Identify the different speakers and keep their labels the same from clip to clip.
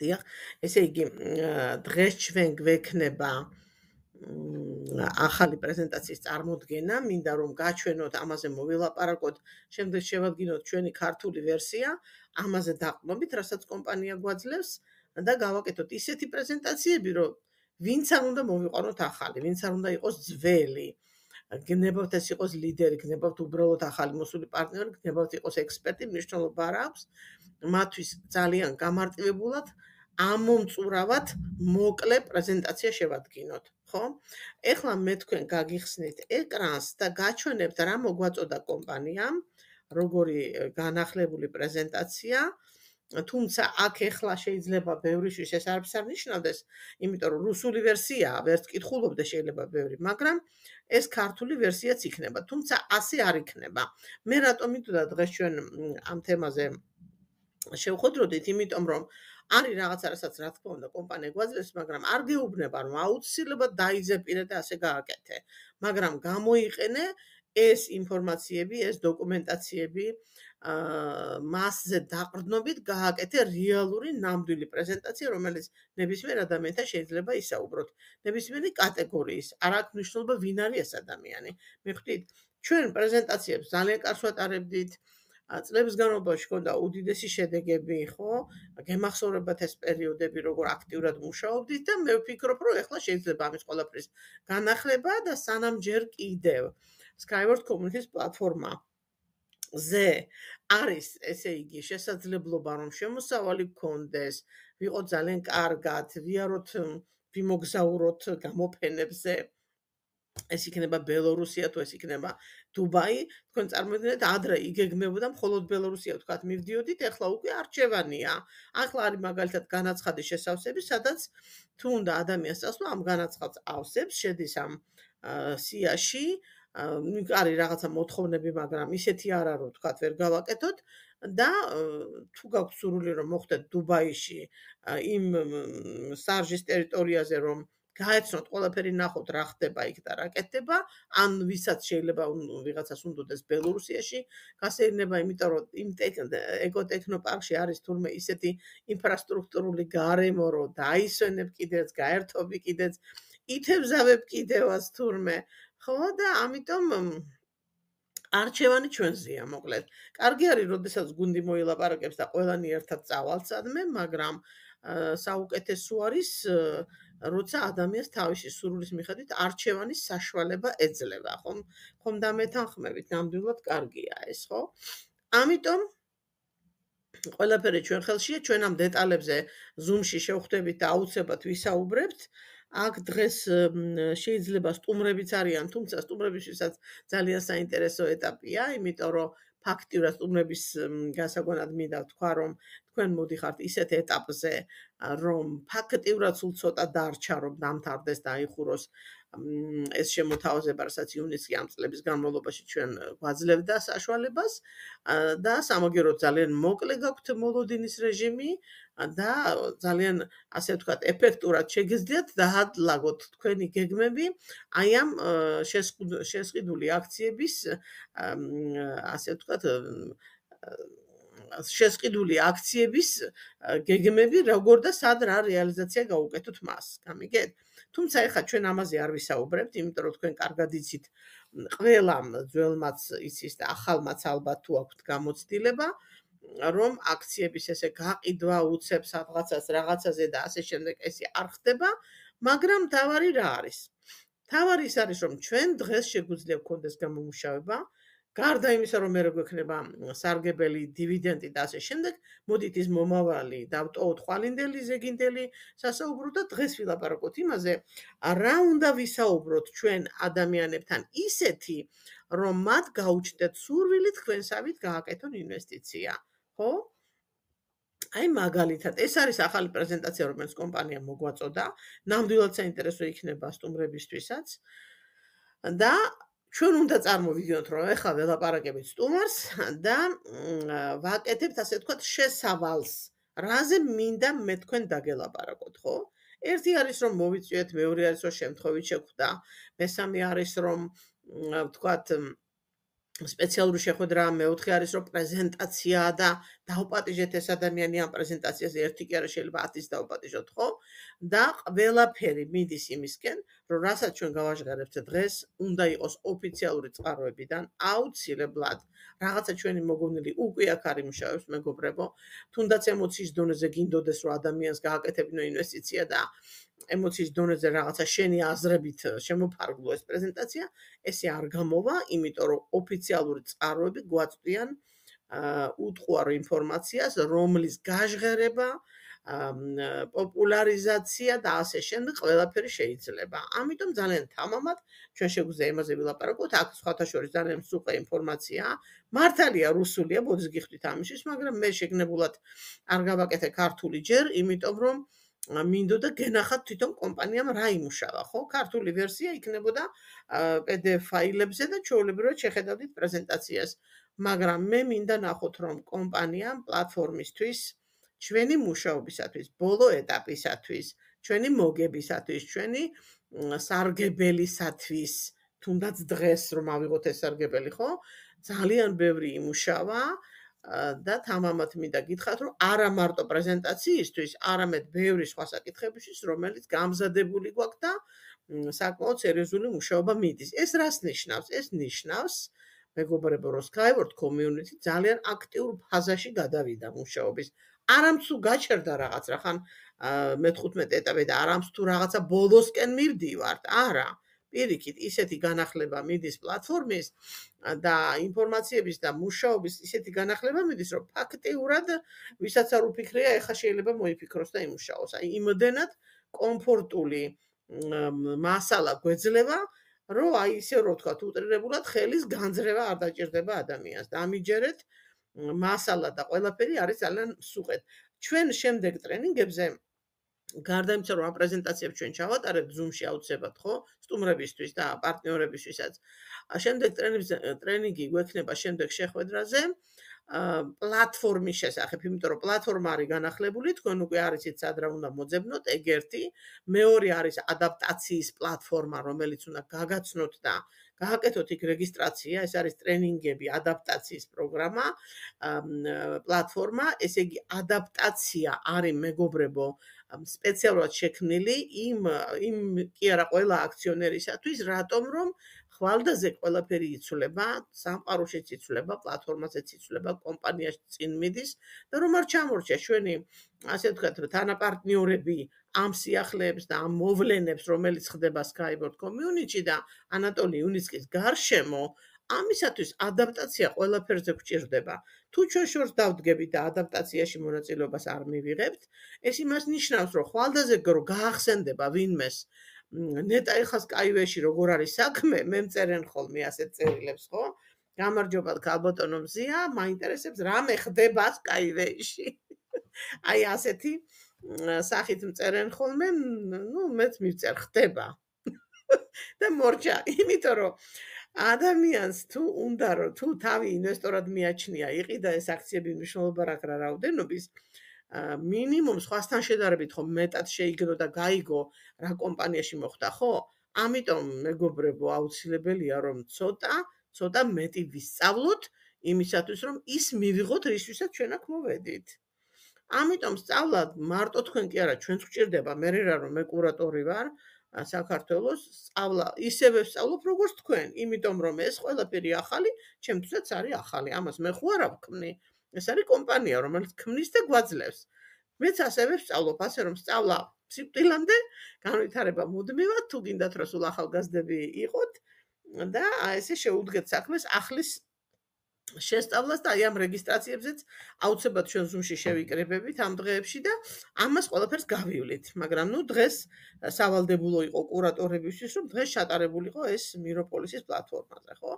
Speaker 1: ხდია. ესე იგი, დღეს ჩვენ გვექნება ახალი პრეზენტაციის წარმოქმნა, მინდა რომ გაჩვენოთ, ამაზე მოვილაპარაკოთ, შემდეგ შევადგინოთ ჩვენი ქართული ვერსია, ამაზე დაყრდნობით, რასაც კომპანია გვაძლევს და გავაკეთოთ ისეთი პრეზენტაციები, რომ ვინც არ უნდა მოვიყაროთ ახალი, ვინც არ უნდა იყოს ძველი. გნებავთ ეს იყოს ლიდერი, გნებავთ უბრალოდ ახალი მოსული პარტნიორი, გნებავთ იყოს ექსპერტი, მნიშვნელობა არ აქვს. მათთვის ძალიან გამარტივებულად ამომწურავად მოკლე პრეზენტაცია შევადგინოთ, ხო? ეხლა მე თქვენ გაგიხსნით ეკრანს და გაჩვენებთ რა მოგვაწოდა კომპანიამ, როგორი განახლებული პრეზენტაცია. თუმცა აქ ეხლა შეიძლება ბევრი შეიძლება ეს არ ფსარნიშნავდეს, იმიტომ რომ რუსული ვერსიაა, ვერც კითხულობდე შეიძლება ბევრი, მაგრამ ეს ქართული ვერსიაც იქნება, თუმცა ასე არ იქნება. მე რატომ მითხოთ დღეს ჩვენ ამ თემაზე შევხოდროდით, იმიტომ რომ არის რაღაცა რასაც რა თქმა უნდა კომპანია გვაძლევს, მაგრამ არ გეუბნება რომ აუცილებლად დაიზეპირე და ასე გააკეთე. მაგრამ გამოიყენე ეს ინფორმაციები, ეს დოკუმენტაციები აა მასზე დაყრდნობით გააკეთე რეალური ნამდვილი პრეზენტაცია, რომელიც ნებისმიერ ადამიანთან შეიძლება ისაუბროთ. ნებისმიერი კატეგორიის, არ აქვს მნიშვნელობა ვინ არის ეს ადამიანი. მე ვთქვი, ჩვენ პრეზენტაციებს ძალიან კარგს ვატარებდით. აა წლების განმავლობაში ჰქონდა უდიდესი შედეგები, ხო? გემახსოვრებათ ეს პერიოდები, როგორ აქტიურად მუშაობდით და მე ვფიქრობ, რომ ეხლა შეიძლება ამის ყველაფრის განახლება და სანამ ჯერ კიდევ Skyward Community-ის პლატფორმა ზე არის ესე იგი შესაძლებლობა რომ შემოსავალი გქონდეს, ვიყო ძალიან კარგად, ვიაროთ, ვიმოგზაუროთ გამოფენებზე. ეს იქნება ბელორუსია თუ ეს იქნება დუბაი თქვენ წარმოიდგინეთ ადრე იგეგმებოდა მხოლოდ ბელორუსია ვთქვათ მივდიოდით ეხლა უკვე არჩევანია ახლა არის მაგალითად განაცხადის შესავსები სადაც თუ უნდა ადამიანს წასვლა ამ განაცხადს ავსებს შედის ამ სიაში ну, кари რაღაცა მოთხოვნები, მაგრამ ისეთი არ არო, თქვა, ვერ გავაკეთოთ და თუ გაქვს სურვილი რომ მოხდეთ დუბაიში იმ სარჟის ტერიტორიაზე რომ გააცნოთ ყველაფერი ნახოთ რა ხდება იქ და რა კეთდება ან ვისაც შეიძლება ვიღაცას უნდოდეს ბელორუსიაში გასეირნება იმიტომ რომ იმ ეკოტექნოპარკში არის თურმე ისეთი ინფრასტრუქტურული გარემო რომ დაისვენებ კიდეც გაერთობი კიდეც ითევზავებ კიდევაც თურმე ხო და ამიტომ არჩევანი ჩვენზეა მოკლედ კარგი არის როდესაც გუნდი მოილაპარაკებს და ყველანი ერთად წავალ სადმე მაგრამ საუკეთესო არის როცა ადამიანს თავისი სურვილის მიხედვით არჩევანი საშუალება ეძლევა, ხომ? ხომ დამეთანხმებით, ნამდვილად კარგია ეს, ხო? ამიტომ ყველაფერი ჩვენ ხელშია, ჩვენ ამ დეტალებზე Zoom-ში შევხვდებით და აუცილებლად ვისაუბრებთ. აქ დღეს შეიძლება სტუმრებიც არიან, თუმცა სტუმრებისთვისაც ძალიან საინტერესო ეტაპია, იმიტომ რომ ფაქტიურად სტუმრების გასაგონად მინდა თქვა, რომ თქვენ მოდიხართ ისეთ ეტაპზე, რომ ფაქტიურად სულ ცოტა დარჩა, რომ დამთავრდეს და იხუროს ეს შემოთავაზება, რასაც იუნესკო ამ წლების განმავლობაში ჩვენ გვაძლევდა საშუალებას და სამაგეროთ ძალიან მოკლე გაქვთ მოლოდინის რეჟიმი და ძალიან ასე ვთქვათ ეფექტურად შეგიძლიათ დაადლაგოთ თქვენი გეგმები აი ამ შესყიდული აქციების ასე ვთქვათ შესყიდული აქციების გეგმები როგორ და სად რა რეალიზაცია გაუკეთოთ მას გამიგეთ თუმცა ეხლა ჩვენ ამაზე არ ვისაუბრებთ იმიტომ რომ თქვენ კარგად იცით ყველამ ძველმაც იცის და ახალმაც ალბათ თუ აქვთ გამოცდილება რომ აქციების ესე გაყიდვა უცებს რაღაცას რაღაცაზე და ასე შემდეგ ესე არ ხდება მაგრამ თავარი რა არის თავარი ის არის რომ ჩვენ დღეს შეგვიძლია გქონდეს გამომუშავება გარდა იმისა, რომ მე როგვექნება სარგებელი დივიდენდი და ასე შემდეგ, მოდით ის მომავალი დავტოვოთ ხვალინდელი ზეგინდელი სასაუბრო და დღეს ვილაპარაკოთ იმაზე, რა უნდა ვისაუბროთ ჩვენ ადამიანებთან ისეთი, რომ მათ გაუჩნდეთ სურვილი თქვენსავით გააკეთონ ინვესტიცია, ხო? აი მაგალითად, ეს არის ახალი პრეზენტაცია, რომელიც კომპანიამ მოგვაწოდა, ნამდვილად საინტერესო იქნება სტუმრებისთვისაც. და ჩვენ უნდა წარმოვიდგინოთ, რომ ეხლა ველაპარაკებით სტუმარს და ვაკეთებთ ასე თქვათ შესავალს. რაზე მინდა მე თქვენ დაგელაპარაკოთ, ხო? ერთი არის რომ მოვიწვიეთ, მეორე არის რომ შემთხვევით შეგხვდა, მესამე არის რომ თქვათ სპეციალური შეხვედრა მეოთხე არის რომ პრეზენტაცია და დაუპატიჟეთ ეს ადამიანი ამ პრეზენტაციაზე ერთი კი არა შეიძლება 10-ის დაუპატიჟოთ ხო და ყველაფერი მიდის იმისკენ რომ რასაც ჩვენ გავაჟღერებთ დღეს უნდა იყოს ოფიციალური წყაროებიდან აუცილებლად რაღაცა ჩვენი მოგონილი უკვე აქ არის მუშაობს მეგობრებო თუნდაც ემოციის დონეზე გინდოდეს რომ ადამიანს გააკეთებინო ინვესტიცია და ემოციის დონეზე რაღაცა შენი აზრებით э, შემოფარგლო ეს პრეზენტაცია, ესე არ გამოვა, იმიტომ რომ ოფიციალური წყაროები გვაწვდიან э, უტყუარო ინფორმაციას, რომლის გაჟღერება, э, პოპულარიზაცია და ასე შემდეგ ყველაფერი შეიძლება. ამიტომ ძალიან თამამად ჩვენ შეგვიძლია იმაზე ვილაპარაკოთ, აქ სხვათაშორის ძალიან სუყა ინფორმაცია. მართალია რუსულია, ბოდიში გიხდით ამის, მაგრამ მე შეგნებულად არ გავაკეთე ქართული ჯერ, იმიტომ რომ აა მინდოდა გენახათ თვითონ კომპანიამ რა იმუშავა, ხო? ქართული ვერსია იქნებოდა PDF ფაილებზე და ჩაოლებრივად შეხედავდით პრეზენტაციას. მაგრამ მე მინდა ნახოთ, რომ კომპანიამ პლატფორმისთვის ჩვენი მუშაობისათვის, ბოლო ეტაპისათვის, ჩვენი მოგებისათვის, ჩვენი სარგებელისათვის, თუნდაც დღეს რომ ავიღოთ ეს სარგებელი, ხო? ძალიან ბევრი იმუშავა. და თამამად მინდა გითხრათ, რომ არა მარტო პრეზენტაციისთვის, არამედ ბევრი სხვა საკითხებისთვის, რომელიც გამზადებული გვაქვს და საკმაოდ სერიოზული მუშაობა მიდის. ეს რას ნიშნავს? ეს ნიშნავს, მეგობრებო, რომ Skyward Community ძალიან აქტიურ ფაზაში გადავიდა მუშაობის. არამცუ გაჩერდა რაღაც რა ხან მე-15 ეტაპი და არამცუ რაღაცა ბოლოსკენ მივდივართ. არა. პირიქით ისეთი განახლება მიდის პლატფორმის და ინფორმაციების და მუშაობის ისეთი განახლება მიდის, რომ ფაქტიურად ვისაც არ უფიქრია, ეხა შეიძლება მოიფიქროს და იმუშაოს. აი იმდენად კომფორტული მასალა გვეძლება, რომ აი ისე რო ვთქვა, უტრირებულად ხელის განძრევა არ დაჭირდება ადამიანს. და ამიჯერეთ მასალა და ყველაფერი არის ძალიან სუყეთ. ჩვენ შემდეგ ტრენინგებზე გარდა იმისა, რომ ამ პრეზენტაციებს ჩვენ ჩავატარებთ Zoom-ში აუცილებლად, ხო, სტუმრებისთვის და პარტნიორებისთვისაც. შემდეგ ტრენინგს ტრენინგი გვექნება შემდეგ შეხვედრაზე. პლატფორმის შესახებ, იმიტომ რომ პლატფორმა არის განახლებული, თქვენ უკვე არიცით სადრა უნდა მოძებნოთ, ეგ ერთი. მეორე არის ადაპტაციის პლატფორმა, რომელიც უნდა გაგაცნოთ და გააკეთოთ იქ რეგისტრაცია, ეს არის ტრენინგები, ადაპტაციის პროგრამა, პლატფორმა, ესე იგი ადაპტაცია არის მეგობრებო, სპეციალურად შექმნილი იმ იმ კი არა ყველა აქციონერისათვის, რატომ რომ ხვალდაზე ყველაფერი იცვლება, სამყაროშიც იცვლება, პლატფორმაზეც იცვლება, კომპანიაში წინ მიდის და რომ არ ჩამორჩა ჩვენი ასე ვთქვათ, თანაპარტნიორები ამ სიახლეებს და ამ მოვლენებს, რომელიც ხდება Skyboard Community და ანატოლი იუნიცკის გარშემო, ამისათვის ადაპტაცია ყველაფერზე გვჭირდება. თუ ჩვენშორს დავდგები და ადაპტაციაში მონაწილეობას არ მივიღებთ, ეს იმას ნიშნავს, რომ ხვალდაზე რო გაახსენდება ვინმეს ნეტა ეხას კაივეში როგორ არის საქმე, მე მწერენ ხოლმე ასეთ წერილებს, ხო? გამარჯობა ქალბატონო მზია, მაინტერესებს რა მე ხდება კაივეში. აი ასეთი სახით მწერენ ხოლმე, ну, მეც მივწერ ხდება. და მორჩა, იმიტომ რომ ადამიანს თუ უნდა რომ თუ თავი ინვესტორად მიაჩნია იყიდა ეს აქციები მნიშვნელობა რა რა რაოდენობის მინიმუმ სხვასთან შედარებით ხო მეტად შეიძლება და გაიგო რა კომპანიაში მოხდა ხო ამიტომ მეგობრებო აუცილებელია რომ ცოტა ცოტა მეტი ვისწავლოთ იმისათვის რომ ის მივიღოთ რისთვისაც ჩვენ აქ მოვედით ამიტომ სწავლა მარტო თქვენ კი არა ჩვენ გვჭირდება მე რა რომ მე კურატორი ვარ საქართველოს სწავლა ისევე სწავლობ როგორც თქვენ, იმიტომ რომ ეს ყველაფერი ახალი, ჩემთვისაც არის ახალი. ამას მე ხوار ვქმნი. ეს არის კომპანია, რომელიც ქმნის და გვაძლევს. მეც ასევე სწავლობ, ასე რომ სწავლა სიკვდილამდე განვითარება მუდმივად, თუ გინდათ რომ სულ ახალგაზრდები იყოთ და აი ესე შეუდგეთ საქმეს ახლის შესწავლას და აი ამ რეგისტრაციებზეც აუცილებლად ჩვენ Zoom-ში შევიკრებებით ამ დღეებში და ამას ყველაფერს გავივლით. მაგრამ ნუ დღეს სავალდებულო იყო კურატორებისთვის, რომ დღეს ჩატარებულიყო ეს მიროპოლისის პლატფორმაზე, ხო?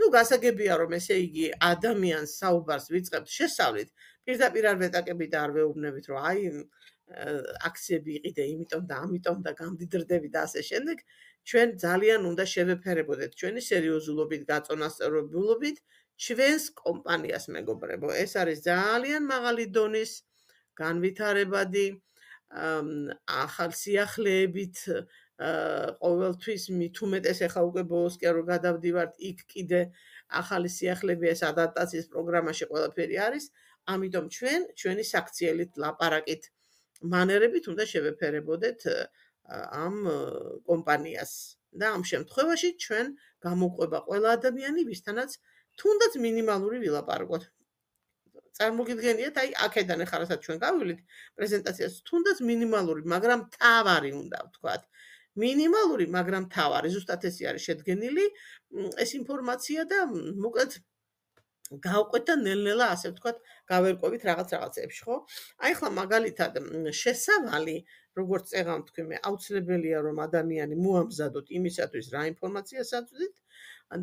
Speaker 1: ნუ გასაგებია, რომ ესე იგი ადამიანს საუბარს ვიწყებთ შესავლით, პირდაპირ არ ვეტაკებით და არ ვეუბნებით, რომ აი აქციები იყიდე იმიტომ და ამიტომ და გამდიდრდები და ასე შემდეგ. ჩვენ ძალიან უნდა შევეფერებოდეთ ჩვენი სერიოზულობით, გაწონასწორებულობით ჩვენს კომპანიას მეგობრებო ეს არის ძალიან მაღალი დონის განვითარებადი ახალ სიახლეებით ყოველთვის მithumetes ახლა უკვე ბოლოსკი არ გადავდივართ იქ კიდე ახალი სიახლეები ეს ადაპტაციის პროგრამაში ყველაფერი არის ამიტომ ჩვენ ჩვენი საქციელით ლაპარაკით მანერებით უნდა შევეფერებოდეთ ამ კომპანიას და ამ შემთხვევაში ჩვენ გამოყვება ყველა ადამიანი ვისთანაც თუნდაც მინიმალური ვილაპარაკოთ. წარმოგიდგენიათ, აი, აქედან ახალასაც ჩვენ გავივლით პრეზენტაციას, თუნდაც მინიმალური, მაგრამ თავარი უნდა ვთქვათ. მინიმალური, მაგრამ თავარი, ზუსტად ესი არის შედგენილი ეს ინფორმაცია და მოკლედ გავყვეთ და ნელ-ნელა ასე ვთქვათ, გავერკვევით რაღაც რაღაცებს, ხო? აი, ხლა მაგალითად შესავალი როგორც წეგამთქვი მე აუცილებელია რომ ადამიანი მოამზადოთ იმისათვის რა ინფორმაცია საწვით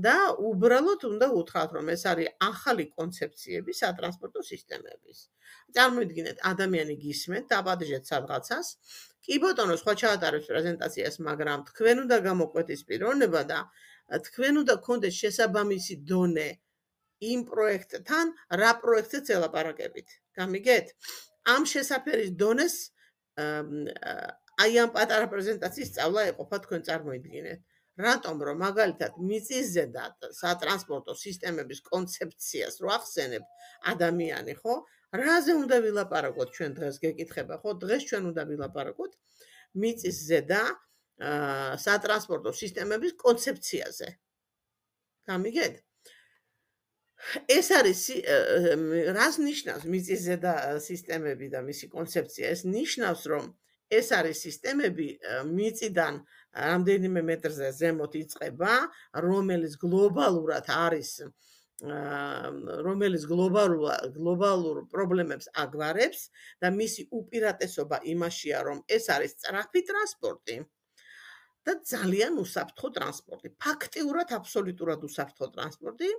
Speaker 1: და უბრალოდ უნდა ვუთხრათ, რომ ეს არის ახალი კონცეფციები სატრანსპორტო სისტემების. წარმოიდგინეთ, ადამიანი გისმენთ, დაბადეთ სადღაცას, კი ბოტონო სხვა ჩაატარებს პრეზენტაციას, მაგრამ თქვენ უნდა გამოყვეთის პიროვნება და თქვენ უნდა გქონდეს შესაბამისი დონე იმ პროექტთან, რა პროექტზეც ელაპარაკებით. გამიგეთ? ამ შესაფერის დონეს აი ამ პატარა პრეზენტაციის სწავლა ეყოფა თქვენ წარმოიდგინეთ. რატომ რომ მაგალითად მიწისზედა სატრანსპორტო სისტემების კონცეფციას რო ახსენებ ადამიანი ხო რაზე უნდა ვილაპარაკოთ ჩვენ დღეს გეკითხება ხო დღეს ჩვენ უნდა ვილაპარაკოთ მიწისზედა სატრანსპორტო სისტემების კონცეფციაზე გამიგეთ ეს არის რას ნიშნავს მიწისზედა სისტემები და მისი კონცეფცია ეს ნიშნავს რომ ეს არის სისტემები მიწიდან რამდენიმე მეტრზე ზემოთ იწება, რომელიც გლობალურად არის რომელიც გლობალურ პრობლემებს აგვარებს და მისი უპირატესობა იმაშია, რომ ეს არის წრაფი ტრანსპორტი და ძალიან უსაფრთხო ტრანსპორტი. ფაქტიურად აბსოლუტურად უსაფრთხო ტრანსპორტი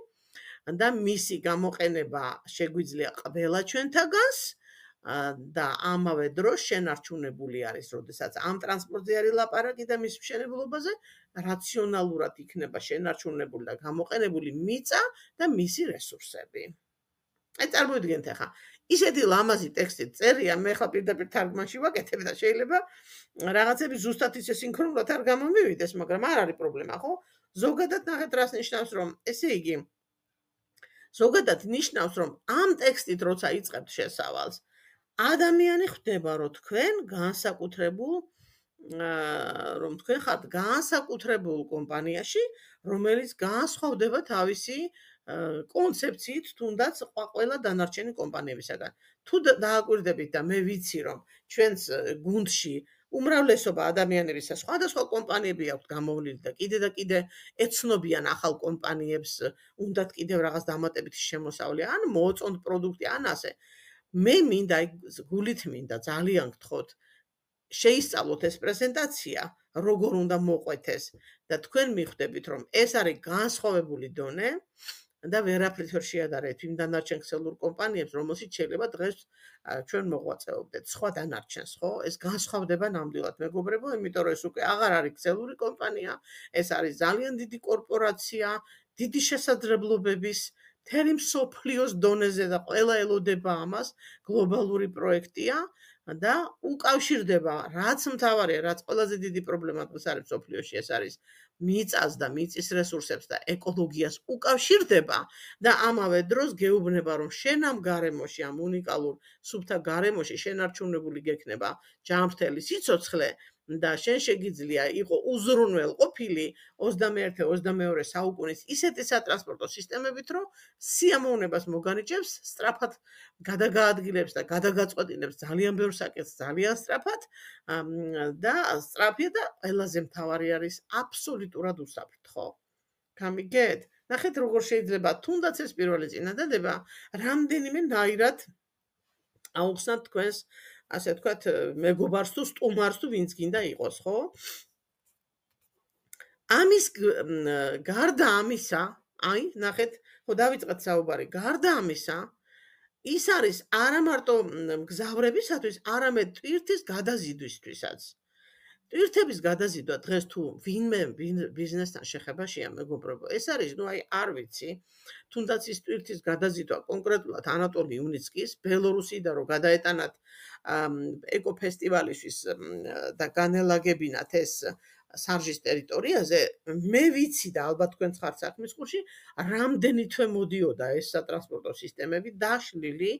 Speaker 1: და მისი გამოყენება შეგვიძლია ყველა ჩვენთაგანს, აა და ამავე დროს შენარჩუნებული არის, როდესაც ამ ტრანსპორტზე არის ლაპარაკი და მის მშენებლობაზე რაციონალურად იქნება შენარჩუნებული და გამოყენებული მიწა და მისი რესურსები. აი წარმოიდგენთ ახლა, ისეთი ლამაზი ტექსტი წერია, მე ხა პირდაპირ თარგმანში ვაკეთებ და შეიძლება რაღაცები ზუსტად ისე სინქრონულად არ გამომივიდეს, მაგრამ არ არის პრობლემა, ხო? ზოგადად ნახეთ რას ნიშნავს, რომ ესე იგი ზოგადად ნიშნავს, რომ ამ ტექსტით როცა იყებთ შესავალს, ადამიანი ხვდება რომ თქვენ განსაკუთრებულ რომ თქვენ ხართ განსაკუთრებულ კომპანიაში, რომელიც განსხვავდება თავისი კონცეფციით თუნდაც ყველა დანარჩენი კომპანიებისგან. თუ დააკვირდებით და მე ვიცი რომ ჩვენს გუნდში უმრავლესობა ადამიანებისა სხვადასხვა კომპანიები აქვს გამოვლილი და კიდე და კიდე ეცნობიან ახალ კომპანიებს, უნდათ კიდევ რაღაც დამატებითი შემოსავლი ან მოწონთ პროდუქტი ან ასე. მე მინდა გულით მინდა ძალიან გთხოვთ შეისწავლოთ ეს პრეზენტაცია როგორ უნდა მოყვეთეს და თქვენ მიხვდებით რომ ეს არის განსხვავებული დონე და ვერაფრით ვერ შეადარეთ იმ დანარჩენ ქსელურ კომპანიებს რომელსაც შეიძლება დღეს ჩვენ მოღვაწეობდეთ სხვა დანარჩენს ხო ეს განსხვავდება ნამდვილად მეგობრებო იმიტომ რომ ეს უკვე აღარ არის ქსელური კომპანია ეს არის ძალიან დიდი კორპორაცია დიდი შესაძლებლობების მთელი მსოფლიოს დონეზე და ყველა ელოდება ამას, გლობალური პროექტია და უკავშირდება რაც მთავარია, რაც ყველაზე დიდი პრობლემა თვის არის მსოფლიოში, ეს არის მიწას და მიწის რესურსებს და ეკოლოგიას უკავშირდება და ამავე დროს გეუბნება რომ შენ ამ გარემოში ამ უნიკალურ სუბთა გარემოში შენ არჩეულებული გექნება ჯანმრთელი სიცოცხლე და შენ შეგიძლია იყო უზრუნველ ყოფილი 21-22 საუკუნის ისეთი სატრანსპორტო სისტემებით, რომ სიამოვნებას მოგანიჭებს, სტრაფად გადაგაადგილებს და გადაგაწყვეტინებს ძალიან ბევრ საკეთს, ძალიან სტრაფად და სტრაფია და ყველაზე მთავარი არის აბსოლუტურად უსაფრთხო. გამიგეთ? ნახეთ როგორ შეიძლება თუნდაც ეს პირველი წინადადება რამდენიმე დაირად აუხსნათ თქვენს ასე ვთქვათ, მეგობარს თუ სტუმარს თუ ვინც გინდა იყოს, ხო? ამის გარდა ამისა, აი, ნახეთ, ხო დავიწყეთ საუბარი, გარდა ამისა, ის არის არა მარტო მგზავრებისათვის, არამედ ტვირთის გადაზიდვისთვისაც. ერთების გადაზიდვა დღეს თუ ვინმე ბიზნესთან შეხებაშია მეგობრებო ეს არის ну აი არ ვიცი თუნდაც ის ტვირთის გადაზიდვა კონკრეტულად ანატოლი იუნიცკის ბელორუსიდან რომ გადაეტანათ ეკოფესტივალისთვის და განელაგებინათ ეს სარჟის ტერიტორიაზე მე ვიცი და ალბათ თქვენ ხართ საქმის ყურში რამდენი თვე მოდიოდა ეს სატრანსპორტო სისტემები დაშლილი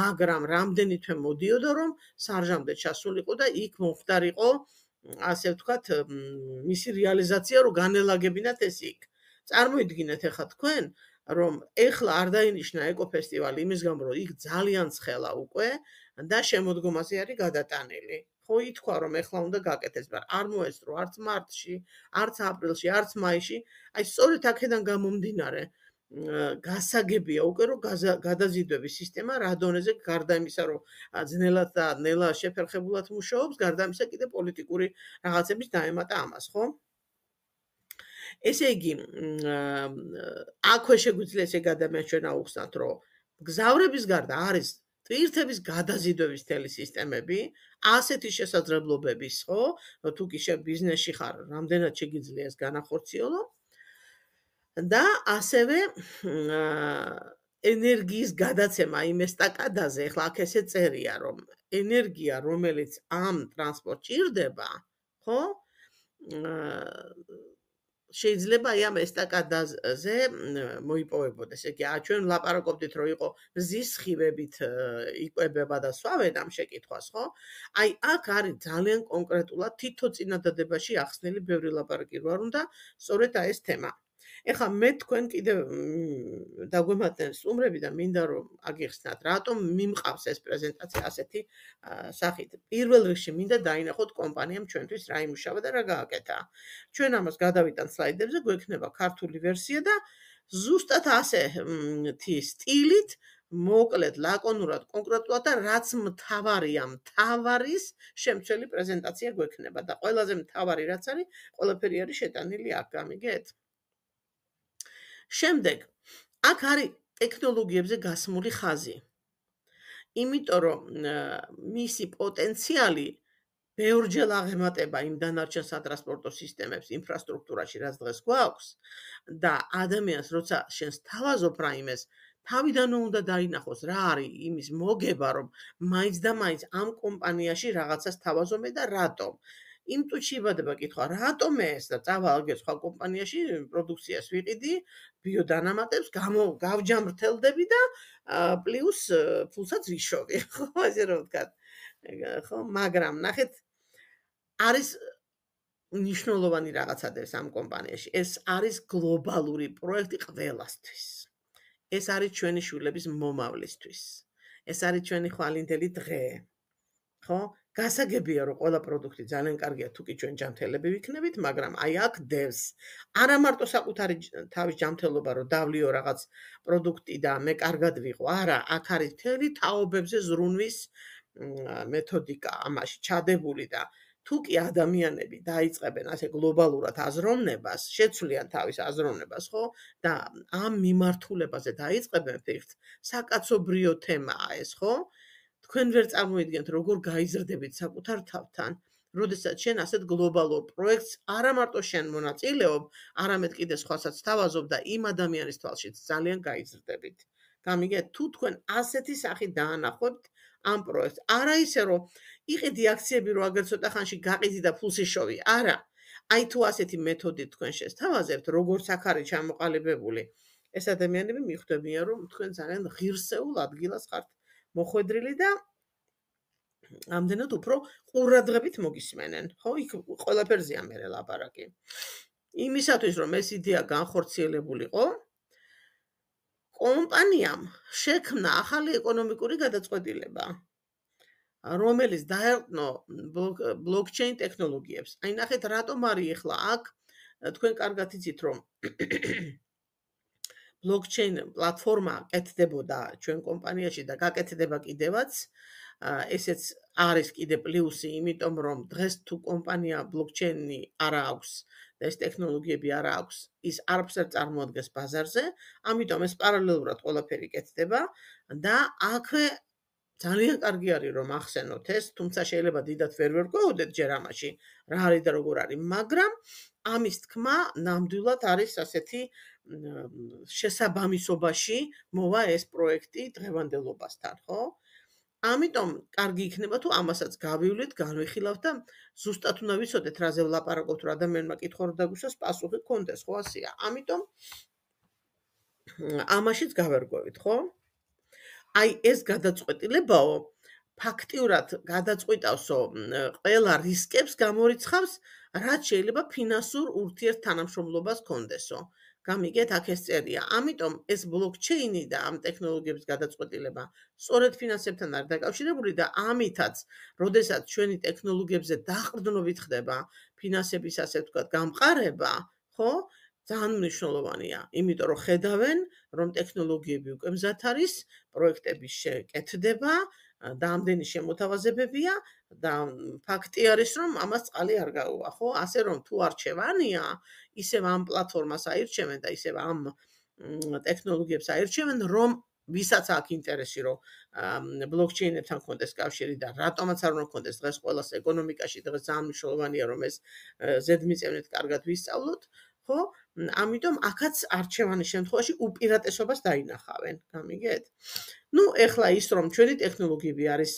Speaker 1: მაგრამ რამდენი თვე მოდიოდა რომ სარჟამდე ჩასულიყო და იქ მომხდარიყო ასე ვთქვათ, მისი რეალიზაცია რო განელაგებინათ ეს იქ. წარმოიდგინეთ ახლა თქვენ, რომ ეხლა არ დაინიშნა ეკოფესტივალი იმის გამო, რომ იქ ძალიან ცხელა უკვე და შემოდგომაზე არის გადატანილი. ხო, ითქვა რომ ეხლა უნდა გაკეთდეს, მაგრამ არ მოესწრო არც მარტში, არც აპრილში, არც მაისში. აი, სწორედ აქედან გამომდინარე, გასაგებია უკვე რომ გადაზიდვების სისტემა რადონეზე გარდა იმისა რომ ძნელად და ნელა შეფერხებულად მუშაობს გარდა იმისა კიდე პოლიტიკური რაღაცების დაემატა ამას ხო ესე იგი აქვე შეგვიძლია ესე გადამეჩვენა უხსნათ რომ გზავრების გარდა არის ტვირთების გადაზიდვების თელი სისტემები ასეთი შესაძლებლობების ხო თუკი შე ბიზნესში ხარ რამდენად შეგიძლია ეს განახორციელო და ასევე ენერგიის გადაცემა იმ ესტაკადაზე, ახლა აქ ესე წერია, რომ ენერგია, რომელიც ამ ტრანსპორტში იrdება, ხო? შეიძლება ამ ესტაკადაზე მოიპოვებოდეს. ეგ არის ჩვენ ლაპარაკობდით, რომ იყო ზის ხივებით იყובება და სვავენ ამ შეკითხვას, ხო? აი, აქ არის ძალიან კონკრეტულად თითო წინადადებაში ახსნილი ბევრი ლაპარაკი რო არ უნდა, სწორედ აი ეს თემაა. ეხლა მე თქვენ კიდე დაგვემატნენ სტუმრები და მინდა რომ აგიხსნათ რატომ მიმყავს ეს პრეზენტაცია ასეთი სახით პირველ რიგში მინდა დაინახოთ კომპანიამ ჩვენთვის რა იმუშავა და რა გააკეთა ჩვენ ამას გადავიტან სლაიდებზე გვექნება ქართული ვერსია და ზუსტად ასე თი სტილით მოკლედ ლაკონურად კონკრეტულად და რაც მთავარია მთავარის შემცველი პრეზენტაცია გვექნება და ყველაზე მთავარი რაც არის ყველაფერი არის შეტანილი აქ გამიგეთ შემდეგ აქ არის ტექნოლოგიებზე გასმული ხაზი. იმიტომ რომ მისი პოტენციალი ბევრჯერ აღემატება იმ დანარჩენ სატრანსპორტო სისტემებს, ინფრასტრუქტურაში, რაც დღეს გვაქვს და ადამიანს როცა შენს თავაზობ რა იმეს, თავიდანვე უნდა დაინახოს რა არის იმის მოგება, რომ მაინც და მაინც ამ კომპანიაში რაღაცას თავაზობ მე და რატომ? იმ წუთში იბადება კითხვა, რატომ ეს და წავალგე სხვა კომპანიაში პროდუქციას ვიყიდი, ბიოდანამატებს გავჯამრთელდები და პლუს ფულსაც ვიშოვი, ხო, ასე რომ ვთქვა. ხო, მაგრამ ნახეთ არის ნიშნолоვანი რაღაცა ਦੇს ამ კომპანიაში. ეს არის გლობალური პროექტი ყველასთვის. ეს არის ჩვენი შვილების მომავლისთვის. ეს არის ჩვენი ხვალინდელი დღე. ხო, გასაგებია რომ ყველა პროდუქტი ძალიან კარგია თუკი ჩვენ ჯანმრთელები ვიქნებით, მაგრამ აი აქ დევს. არა მარტო საკუთარი თავის ჯანმრთელობა რომ დავლიო რაღაც პროდუქტი და მე კარგად ვიყო, არა, აქ არის თელი თაობებზე ზრუნვის მეთოდიკა ამაში ჩადებული და თუკი ადამიანები დაიწყებენ ასე გლობალურად აზროვნებას, შეცვლიან თავის აზროვნებას, ხო? და ამ მიმართულებაზე დაიწყებენ ერთ საკაცობრიო თემაა ეს, ხო? თქვენ ვერ წარმოიდგენთ როგორ გაიზრდებით საკუთარ თავთან როდესაც შენ ასეთ გლობალურ პროექტს არა მარტო შენ მონაწილეობ არამედ კიდე სხვასაც თავაზობ და იმ ადამიანის თვალშიც ძალიან გაიზრდებით გამიგე თუ თქვენ ასეთი სახით დაანახოთ ამ პროექტს არა ისე რომ იყიდი აქციები რომ აგერ ცოტა ხანში გაყიდი და ფულს შოვი არა აი თუ ასეთი მეთოდი თქვენ შეესთავაზებთ როგორ საქარი ჩამოყალიბებული ეს ადამიანები მიხვდებიან რომ თქვენ ძალიან ღირსეულ ადგილას ხართ მოხვედრილი და ამდენად უფრო ყურადღებით მოგისმენენ, ხო? იქ ყველაფერზეა მე ლაპარაკი. იმისათვის, რომ ეს იდეა განხორციელებულიყო, კომპანიამ შექმნა ახალი ეკონომიკური გადაწყვეტილება, რომელიც დაერტო ბლოკჩეინ ტექნოლოგიებს. აი ნახეთ, რატომ არის ეხლა აქ თქვენ კარგად იცით, რომ ბლოკჩეინ პლატფორმა კეთდებოდა ჩვენ კომპანიაში და გაკეთდება კიდევაც. ესეც არის კიდე პლუსი, იმიტომ რომ დღეს თუ კომპანია ბლოკჩეინი არ აქვს და ეს ტექნოლოგიები არ აქვს, ის არაფერს არ წარმოადგენს ბაზარზე, ამიტომ ეს პარალელურად ყველაფერი კეთდება და აქვე ძალიან კარგი არის რომ ახსენოთ ეს, თუმცა შეიძლება დიდად ვერ ვერგოუდეთ ჯერ ამაში, რა არის და როგორ არის, მაგრამ ამის თქმა ნამდვილად არის ასეთი შესაბამისობაში მოვა ეს პროექტი დღევანდელობასთან, ხო? ამიტომ კარგი იქნება თუ ამასაც გავივლით, განвихილავთ და ზუსტად უნდა ვიცოდეთ, რაზე ვლაპარაკობთ, რა ადამიანმა კითხო რა დაგვისვას პასუხი კონდეს, ხო ასეა. ამიტომ ამაშიც გავერგოვით, ხო? აი ეს გადაწყვეტილებაო ფაქტიურად გადაწყვეტავსო ყველა რისკებს გამორიცხავს, რაც შეიძლება ფინანსურ ურთიერთ თანამშრომლობას კონდესო. გამიგეთ აქ ეს წერია. ამიტომ ეს ბლოკჩეინი და ამ ტექნოლოგიების გადაწყვეტილება სწორედ ფინანსებთან არის დაკავშირებული და ამითაც, როდესაც ჩვენი ტექნოლოგიებზე დაყრდნობით ხდება ფინანსების ასე ვთქვათ გამყარება, ხო? ძალიან მნიშვნელოვანია, იმიტომ რომ ხედავენ, რომ ტექნოლოგიები უკვე მზად არის, პროექტები შეკეთდება, და ამდენი შემოთავაზებებია და ფაქტი არის რომ ამას წყალი არ გაუვა ხო ასე რომ თუ არჩევანია ისევ ამ პლატფორმას აირჩევენ და ისევ ამ ტექნოლოგიებს აირჩევენ რომ ვისაც აქვს ინტერესი რომ ბლოკჩეინებთან კონდეს კავშირი და რატომაც არ უნდა კონდეს დღეს ყოველას ეკონომიკაში დღეს ძალიან მნიშვნელოვანია რომ ეს ზედმიწევნით კარგად ვისწავლოთ ხო? ამიტომ ახაც არჩევანის შემთხვევაში უპირატესობას დაინახავენ, გამიგეთ? Ну, ეხლა ის რომ ჩვენი ტექნოლოგიები არის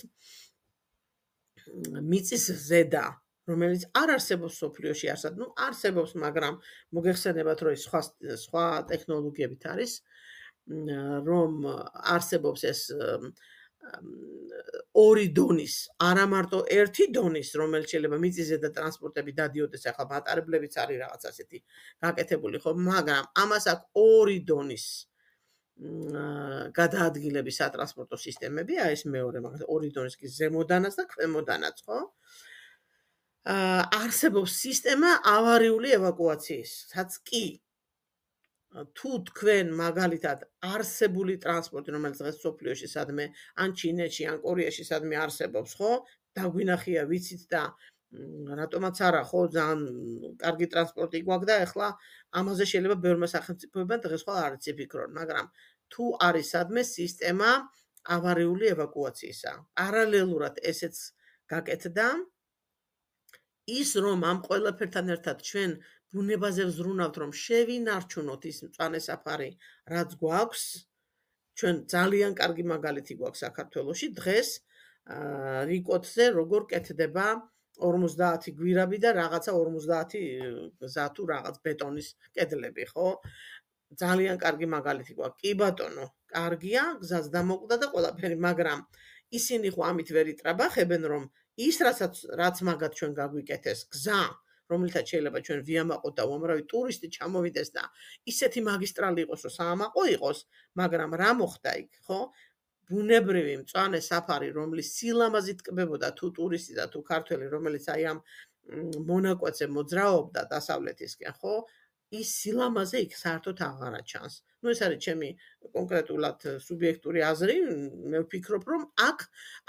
Speaker 1: მიწის ზედა, რომელიც არ არსებობს სოფლიოში არსად, ну, არსებობს, მაგრამ მოგეხსენებათ, რომ ის სხვა სხვა ტექნოლოგიებით არის, რომ არსებობს ეს ორი დონის, არა მარტო ერთი დონის, რომელიც შეიძლება მიწიზედა ტრანსპორტები დადიოდეს, ახლა ბატარებლებიც არის რაღაც ასეთი გაკეთებული, ხო, მაგრამ ამას აქვს ორი დონის გადაადგილების სატრანსპორტო სისტემები, აი ეს მეორე, მაგრამ ორი დონის კი ზემოდანაც და ქვემოდანაც, ხო? აა არსებობს სისტემა ავარიული ევაკუაციის, რაც კი თუ თქვენ მაგალითად არსებული ტრანსპორტი რომელიც დღეს სოფლიოში სადმე ან ჩინეთში ან კორეაში სადმე არსებობს ხო დაგვინახია ვიცით და რატომაც არა ხო ძალიან კარგი ტრანსპორტი გვაქვს და ახლა ამაზე შეიძლება ბევრმა სახელმწიფოებამ დღეს ხო არ ციფიქრონ მაგრამ თუ არის სადმე სისტემა ავარიული ევაკუაციისა პარალელურად ესეც გაკეთდა ის რომ ამ ყველაფერთან ერთად ჩვენ ბუნებაზე ვზრუნავთ, რომ შევინარჩუნოთ ის მწვანე საფარი, რაც გვაქვს. ჩვენ ძალიან კარგი მაგალითი გვაქვს საქართველოსში დღეს რიკოტზე როგორ კეთდება 50 გვირაბი და რაღაცა 50 ზა თუ რაღაც ბეტონის კედლები, ხო? ძალიან კარგი მაგალითი გვაქვს. კი ბატონო, კარგია, გზას დამოკვდა და ყველაფერი, მაგრამ ისინი ხო ამით ვერ იტრაბახებენ, რომ ის რასაც რაც მაგათ ჩვენ გაგვიკეთეს, გზა, რომელთა შეიძლება ჩვენ ვიამაყოთ და უამრავი ტურისტი ჩამოვიდეს და ისეთი მაგისტრალი იყოს, რომ საამაყო იყოს, მაგრამ რა მოხდა იქ, ხო? ბუნებრივი მწვანე საფარი, რომლის სილამაზით კბებოდა თუ ტურისტი და თუ ქართველი, რომელიც აი ამ მონაკვეთზე მოძრაობდა დასავლეთისკენ, ხო? ის სილამაზე იქ საერთოდ აღარა ჩანს. ну это речь конкретულად субъектური აზრი მე ვფიქრობ რომ აქ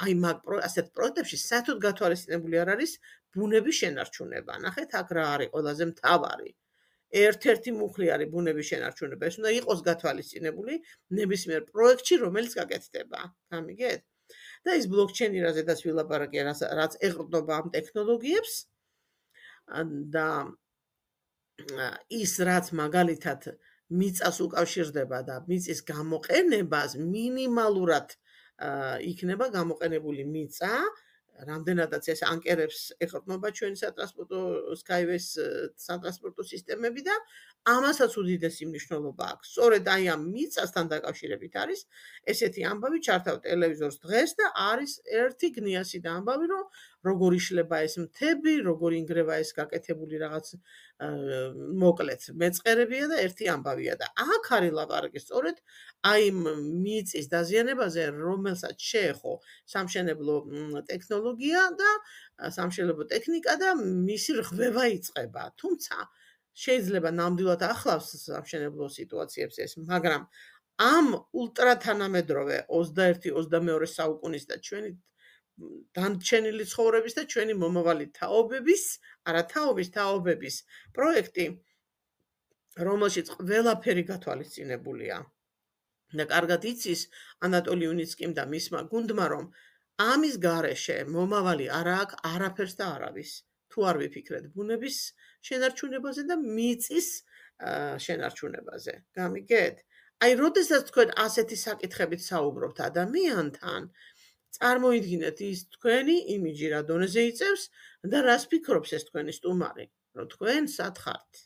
Speaker 1: აი მაგ პრო ასეთ პროექტებში საერთოდ გათვალისწინებული არ არის ბუნების შენარჩუნება. ნახეთ, აქ რა არის ყველაზე მთავარი. ერთ-ერთი მუხლი არის ბუნების შენარჩუნება. ეს უნდა იყოს გათვალისწინებული ნებისმიერ პროექტში, რომელიც გაკეთდება. გამიგეთ? და ის ბლოკჩეინი რაზედაც ვილაპარაკია, რაც ეყრდნობა ამ ტექნოლოგიებს და ის რაც მაგალითად მიწას უკავშირდება და მიწის გამოყენებას მინიმალურად იქნება გამოყენებული მიწა, რამდენადაც ეს ანკერებს ეხმობა ჩვენი სატრანსპორტო skyways სატრანსპორტო სისტემები და ამასაც უდიდესი მნიშვნელობა აქვს. სწორედ აი ამ მიწასთან დაკავშირებით არის ესეთი ამბავი ჩართავ ტელევიზორს დღეს და არის ერთი გნიასი და ამბავი რომ როგორ იშლება ეს მთები, როგორ ინგრევა ეს გაკეთებული რაღაც მოკლედ მეწყერებია და ერთი ამბავია და აქ არის ლაპარაკი სწორედ აი მიწის დაზიანებაზე, რომელსაც შეეხო სამშენებლო ტექნოლოგია და სამშენებლო ტექნიკა და მისი რღვევა იწება. თუმცა შეიძლება ნამდვილად ახლავს სამშენებლო სიტუაციებს ეს, მაგრამ ამ ულტრათანამედროვე 21-22 საუკუნის და ჩვენით დანჩენილი ცხოვრების და ჩვენი მომავალი თაობების, არათაობის თაობების პროექტი, რომელშიც ყველაფერი გათვალისწინებულია. და კარგად იცის ანატოლი უნიცკიმ და მისმა გუნდმა, რომ ამის გარეშე მომავალი არ აქვს არაფერს და არავის. თუ არ ვიფიქრეთ ბუნების შენარჩუნებაზე და მიწის შენარჩუნებაზე. გამიგეთ? აი, როდესაც თქვენ ასეთი საკითხებით საუბრობთ ადამიანთან, წარმოიდგინეთ ის თქვენი იმიჯი რა დონეზე იწევს და რას ფიქრობს ეს თქვენი სტუმარი, რომ თქვენ სათხართ.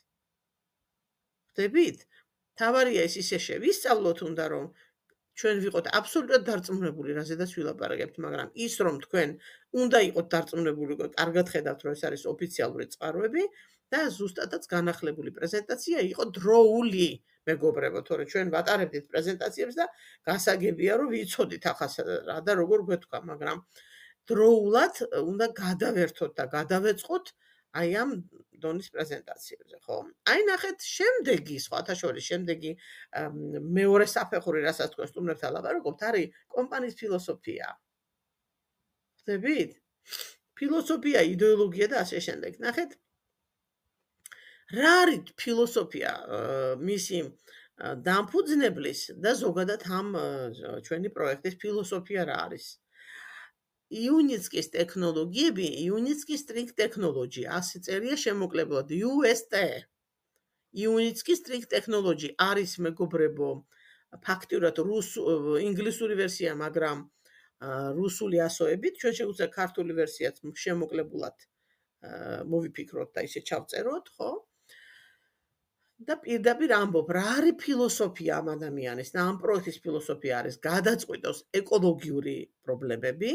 Speaker 1: ხდებით? თავარია ეს ისე შევისწავლოთ უნდა რომ ჩვენ ვიყოთ აბსოლუტურად დარწმუნებული რა ზედაც ვილაპარაკებთ, მაგრამ ის რომ თქვენ უნდა იყოთ დარწმუნებული, რომ კარგად ხედავთ რომ ეს არის ოფიციალური წყაროები, და ზუსტადაც განახლებული პრეზენტაცია იყო დროული მეგობრებო თორე ჩვენ ვატარებდით პრეზენტაციებს და გასაგებია რომ ვიცოდით ახასა რა და როგორ გვეთქვა მაგრამ დროულად უნდა გადავერთოთ და გადავეწყოთ აი ამ დონის პრეზენტაციებზე ხო აი ნახეთ შემდეგი სხვათაშორის შემდეგი მეორე საფეხური რასაც თქვენ სტუმრებთ ალაპარაკობთ არის კომპანიის ფილოსოფია ხდებით ფილოსოფია, იდეოლოგია და ასე შემდეგ. ნახეთ, რა არის ფილოსოფია მისი დამფუძნებლის და ზოგადად ამ ჩვენი პროექტის ფილოსოფია რა არის იუნიცკის ტექნოლოგიები იუნიცკის სტრინგ ტექნოლოგი ასე წერია შემოკლებლად UST იუნიცკის სტრინგ ტექნოლოგი არის მეგობრებო ფაქტურად რუს ინგლისური ვერსია მაგრამ რუსული ასოებით ჩვენ შეგვიძლია ქართული ვერსიაც შემოკლებულად მოვიფიქროთ და ისე ჩავწეროთ ხო? და პირდაპირ ამბობ, რა არის ფილოსოფია ამ ადამიანის? და ამ პროექტის ფილოსოფია არის გადაწყვეტოს ეკოლოგიური პრობლემები,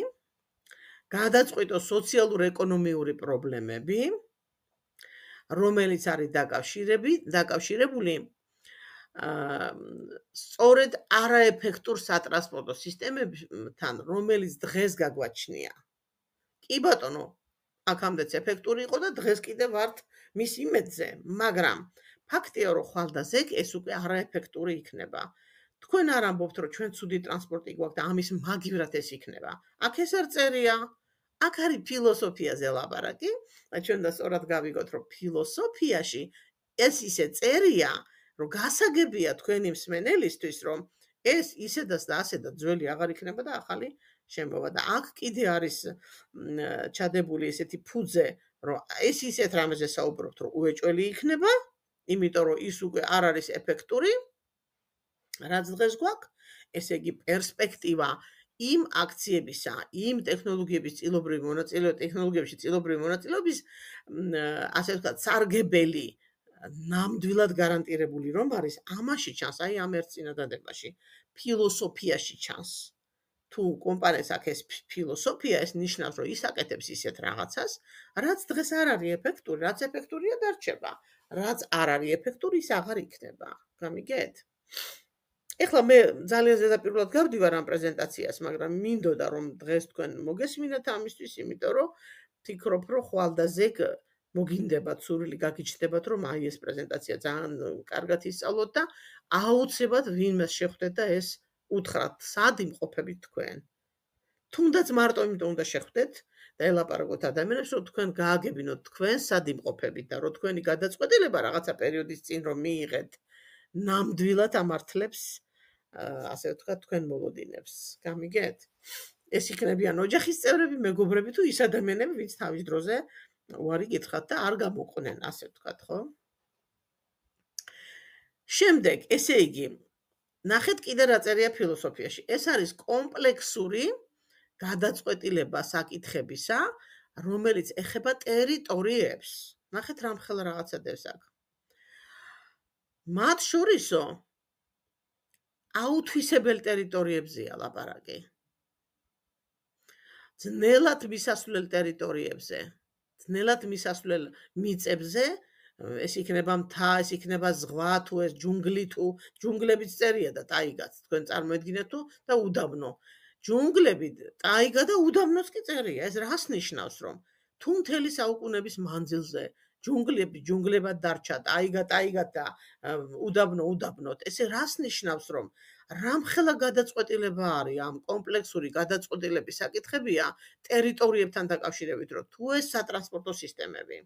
Speaker 1: გადაწყვეტოს სოციალურ-ეკონომიური პრობლემები, რომელიც არის დაკავშირები, დაკავშირებული აა სწორედ არაეფექტურ სატრანსპორტო სისტემებთან, რომელიც დღეს გაგვაჩნია. კი ბატონო, აქამდეც ეფექტური იყო და დღეს კიდევ ვართ მის იმედზე, მაგრამ ფაქტია, რომ ხვალდაზეკ ეს უკვე არაეფექტური იქნება. თქვენ არ ამბობთ, რომ ჩვენ ცივი ტრანსპორტი გვაქვს და ამის მაგივრად ეს იქნება. აქ ეს არ წერია. აქ არის ფილოსოფიაზე ლაპარაკი. და ჩვენ და სწორად გავიგოთ, რომ ფილოსოფიაში ეს ისე წერია, რომ გასაგებია თქვენი მსმენელისთვის, რომ ეს ისე და ასე და ძველი აღარ იქნება და ახალი შემოვა და აქ კიდე არის ჩადებული ესეთი ფუძე, რომ ეს ისეთ რამეზე საუბრობთ, რომ უეჭველი იქნება, იმიტომ რომ ის უკვე არ არის ეფექტური რაც დღეს გვაქვს ესე იგი პერსპექტივა იმ აქციებისა, იმ ტექნოლოგიების წილობრივი მონაწილეობა ტექნოლოგიებში წილობრივი მონაწილეობის ასე ვთქვათ, სარგებელი ნამდვილად გარანტირებული რომ არის ამაში ჩანს, აი ამ ერთ წინადადებაში, ფილოსოფიაში ჩანს. თუ კომპანიას აქვს ეს ფილოსოფია, ეს ნიშნავს, რომ ის აკეთებს ისეთ რაღაცას, რაც დღეს არ არის ეფექტური, რაც ეფექტურია დარჩება, რაც არ არის ეფექტური, ის აღარ იქნება. გამიგეთ? ეხლა მე ძალიან ზედაპირულად გავდივარ ამ პრეზენტაციას, მაგრამ მინდოდა რომ დღეს თქვენ მოგესმინათ ამისთვის, იმიტომ რომ ფიქრობ, რომ ხვალდაზეგ მოგინდებათ, სურვილი გაგიჩნდებათ, რომ აი ეს პრეზენტაცია ძალიან კარგად ისწავლოთ და აუცილებლად ვინმეს შეხვდეთ და ეს უთხრათ, სად იმყოფებით თქვენ? თუნდაც მარტო იმიტომ უნდა შეხვდეთ, და ელაპარაკოთ ადამიანებს, რომ თქვენ გააგებინოთ თქვენ სად იმყოფებით და რომ თქვენი გადაწყვეტილება რაღაცა პერიოდის წინ რომ მიიღეთ, ნამდვილად ამართლებს ასე ვთქვა თქვენ მოლოდინებს. გამიგეთ? ეს იქნებიან ოჯახის წევრები, მეგობრები თუ ის ადამიანები, ვინც თავის დროზე უარი გითხათ და არ გამოყვნენ, ასე ვთქვათ, ხო? შემდეგ, ესე იგი, ნახეთ კიდე რა წერია ფილოსოფიაში. ეს არის კომპლექსური გადაწყვეტილება საკითხებისა, რომელიც ეხება ტერიტორიებს. ნახეთ რამხელ რაღაცა დევს აქ. მათ შორისო აუთვისებელ ტერიტორიებზია ლაპარაკი. ძნელად მისასვლელ ტერიტორიებზე, ძნელად მისასვლელ მიწებზე, ეს იქნება მთა, ეს იქნება ზღვა თუ ეს ჯუნგლი თუ ჯუნგლების წერია და ტაიგაც თქვენ წარმოედგინეთ თუ და უდაბნო. ჯუნგლები, ტაიგა და უდაბნოც კი წერია. ეს რას ნიშნავს, რომ თუ მთელი საუკუნების მანძილზე ჯუნგლები ჯუნგლებად დარჩა, ტაიგა ტაიგად და უდაბნო უდაბნოდ. ესე რას ნიშნავს, რომ რამხელა გადაწყვეტილება არის ამ კომპლექსური გადაწყვეტილების საკითხებია ტერიტორიებთან დაკავშირებით, რომ თუ ეს სატრანსპორტო სისტემებია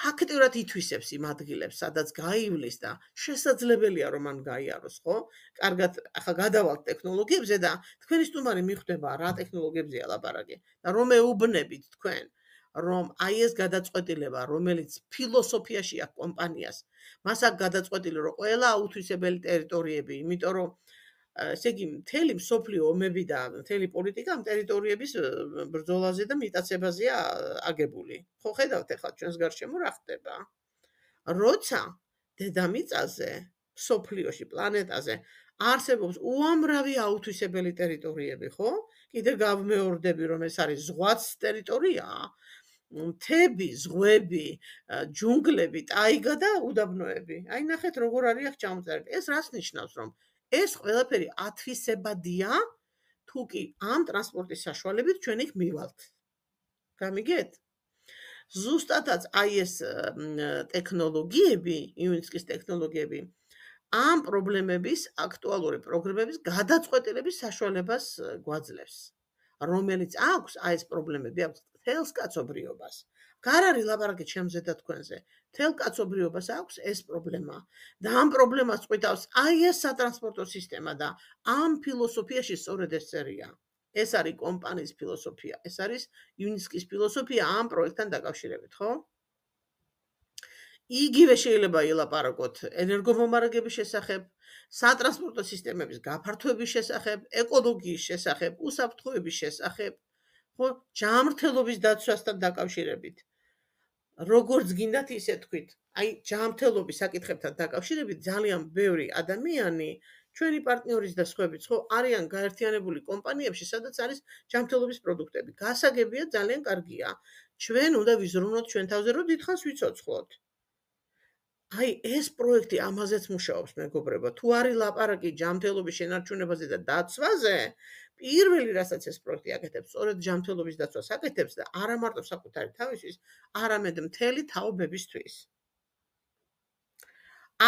Speaker 1: ფაქტურად ითვისებს იმ ადგილებს, სადაც გაივლის და შესაძლებელია რომ ან გაიაროს, ხო? კარგად, ახლა გადავალთ ტექნოლოგიებზე და თქვენი სტუმარი მიხვდება რა ტექნოლოგიებზე ალაპარაკი და რომ ეუბნებით თქვენ, რომ აი ეს გადაწყვეტილება, რომელიც ფილოსოფიაში აქვს კომპანიას, მას აქვს გადაწყვეტილი, რომ ყველა უთვისებელი ტერიტორიები, იმიტომ რომ ესე იგი მთელი მსოფლიო ომები და მთელი პოლიტიკა ამ ტერიტორიების ბრძოლაზე და მიტაცებაზეა აგებული. ხო ხედავთ ახლა ჩვენს გარშემო რა ხდება? როცა დედამიწაზე, მსოფლიოში, პლანეტაზე არსებობს უამრავი აუთვისებელი ტერიტორიები, ხო? კიდე გავმეორდები, რომ ეს არის ზღვაც ტერიტორია, მთები, ზღვები, ჯუნგლები, ტაიგა და უდაბნოები. აი ნახეთ როგორ არის აქ ჩამწერილი. ეს რას ნიშნავს, რომ ეს ყველაფერი ათვისებადია თუ კი ამ ტრანსპორტის საშუალებით ჩვენ იქ მივალთ. გამიგეთ? ზუსტადაც აი ეს ტექნოლოგიები, იუნიცკის ტექნოლოგიები ამ პრობლემების აქტუალური პროგრამების გადაწყვეტილების საშუალებას გვაძლევს. რომელიც აქვს აი ეს პრობლემები აქვს თელსკაცობრიობას. გარ არის ლაბარაკი ჩემზედა თქვენზე. თელკაცობრიობას აქვს ეს პრობლემა და ამ პრობლემას წვითავს აი ეს სატრანსპორტო სისტემა და ამ ფილოსოფიაში სწორედ ეს წერია. ეს არის კომპანიის ფილოსოფია, ეს არის იუნისკის ფილოსოფია ამ პროექტთან დაკავშირებით, ხო? იგივე შეიძლება ელაპარაკოთ ენერგომომარაგების შესახებ, სატრანსპორტო სისტემების გაფართოების შესახებ, ეკოლოგიის შესახებ, უსაფრთხოების შესახებ, ხო, ჯანმრთელობის დაცვასთან დაკავშირებით. როგორც გინდათ ისე თქვით, აი ჯანმრთელობის საკითხებთან დაკავშირებით ძალიან ბევრი ადამიანი ჩვენი პარტნიორის და სხვაებიც ხო არიან გაერთიანებული კომპანიებში, სადაც არის ჯანმრთელობის პროდუქტები. გასაგებია ძალიან კარგია. ჩვენ უნდა ვიზრუნოთ ჩვენ თავზე, რომ დიდხანს ვიცოცხლოთ. აი ეს პროექტი ამაზეც მუშაობს მეგობრებო. თუ არის ლაპარაკი ჯანმრთელობის შენარჩუნებაზე და დაცვაზე, პირველი რასაც ეს პროექტი აკეთებს, სწორედ ჯანმრთელობის დაცვას აკეთებს და არა მარტო საკუთარი თავისთვის, არამედ მთელი თაობებისთვის.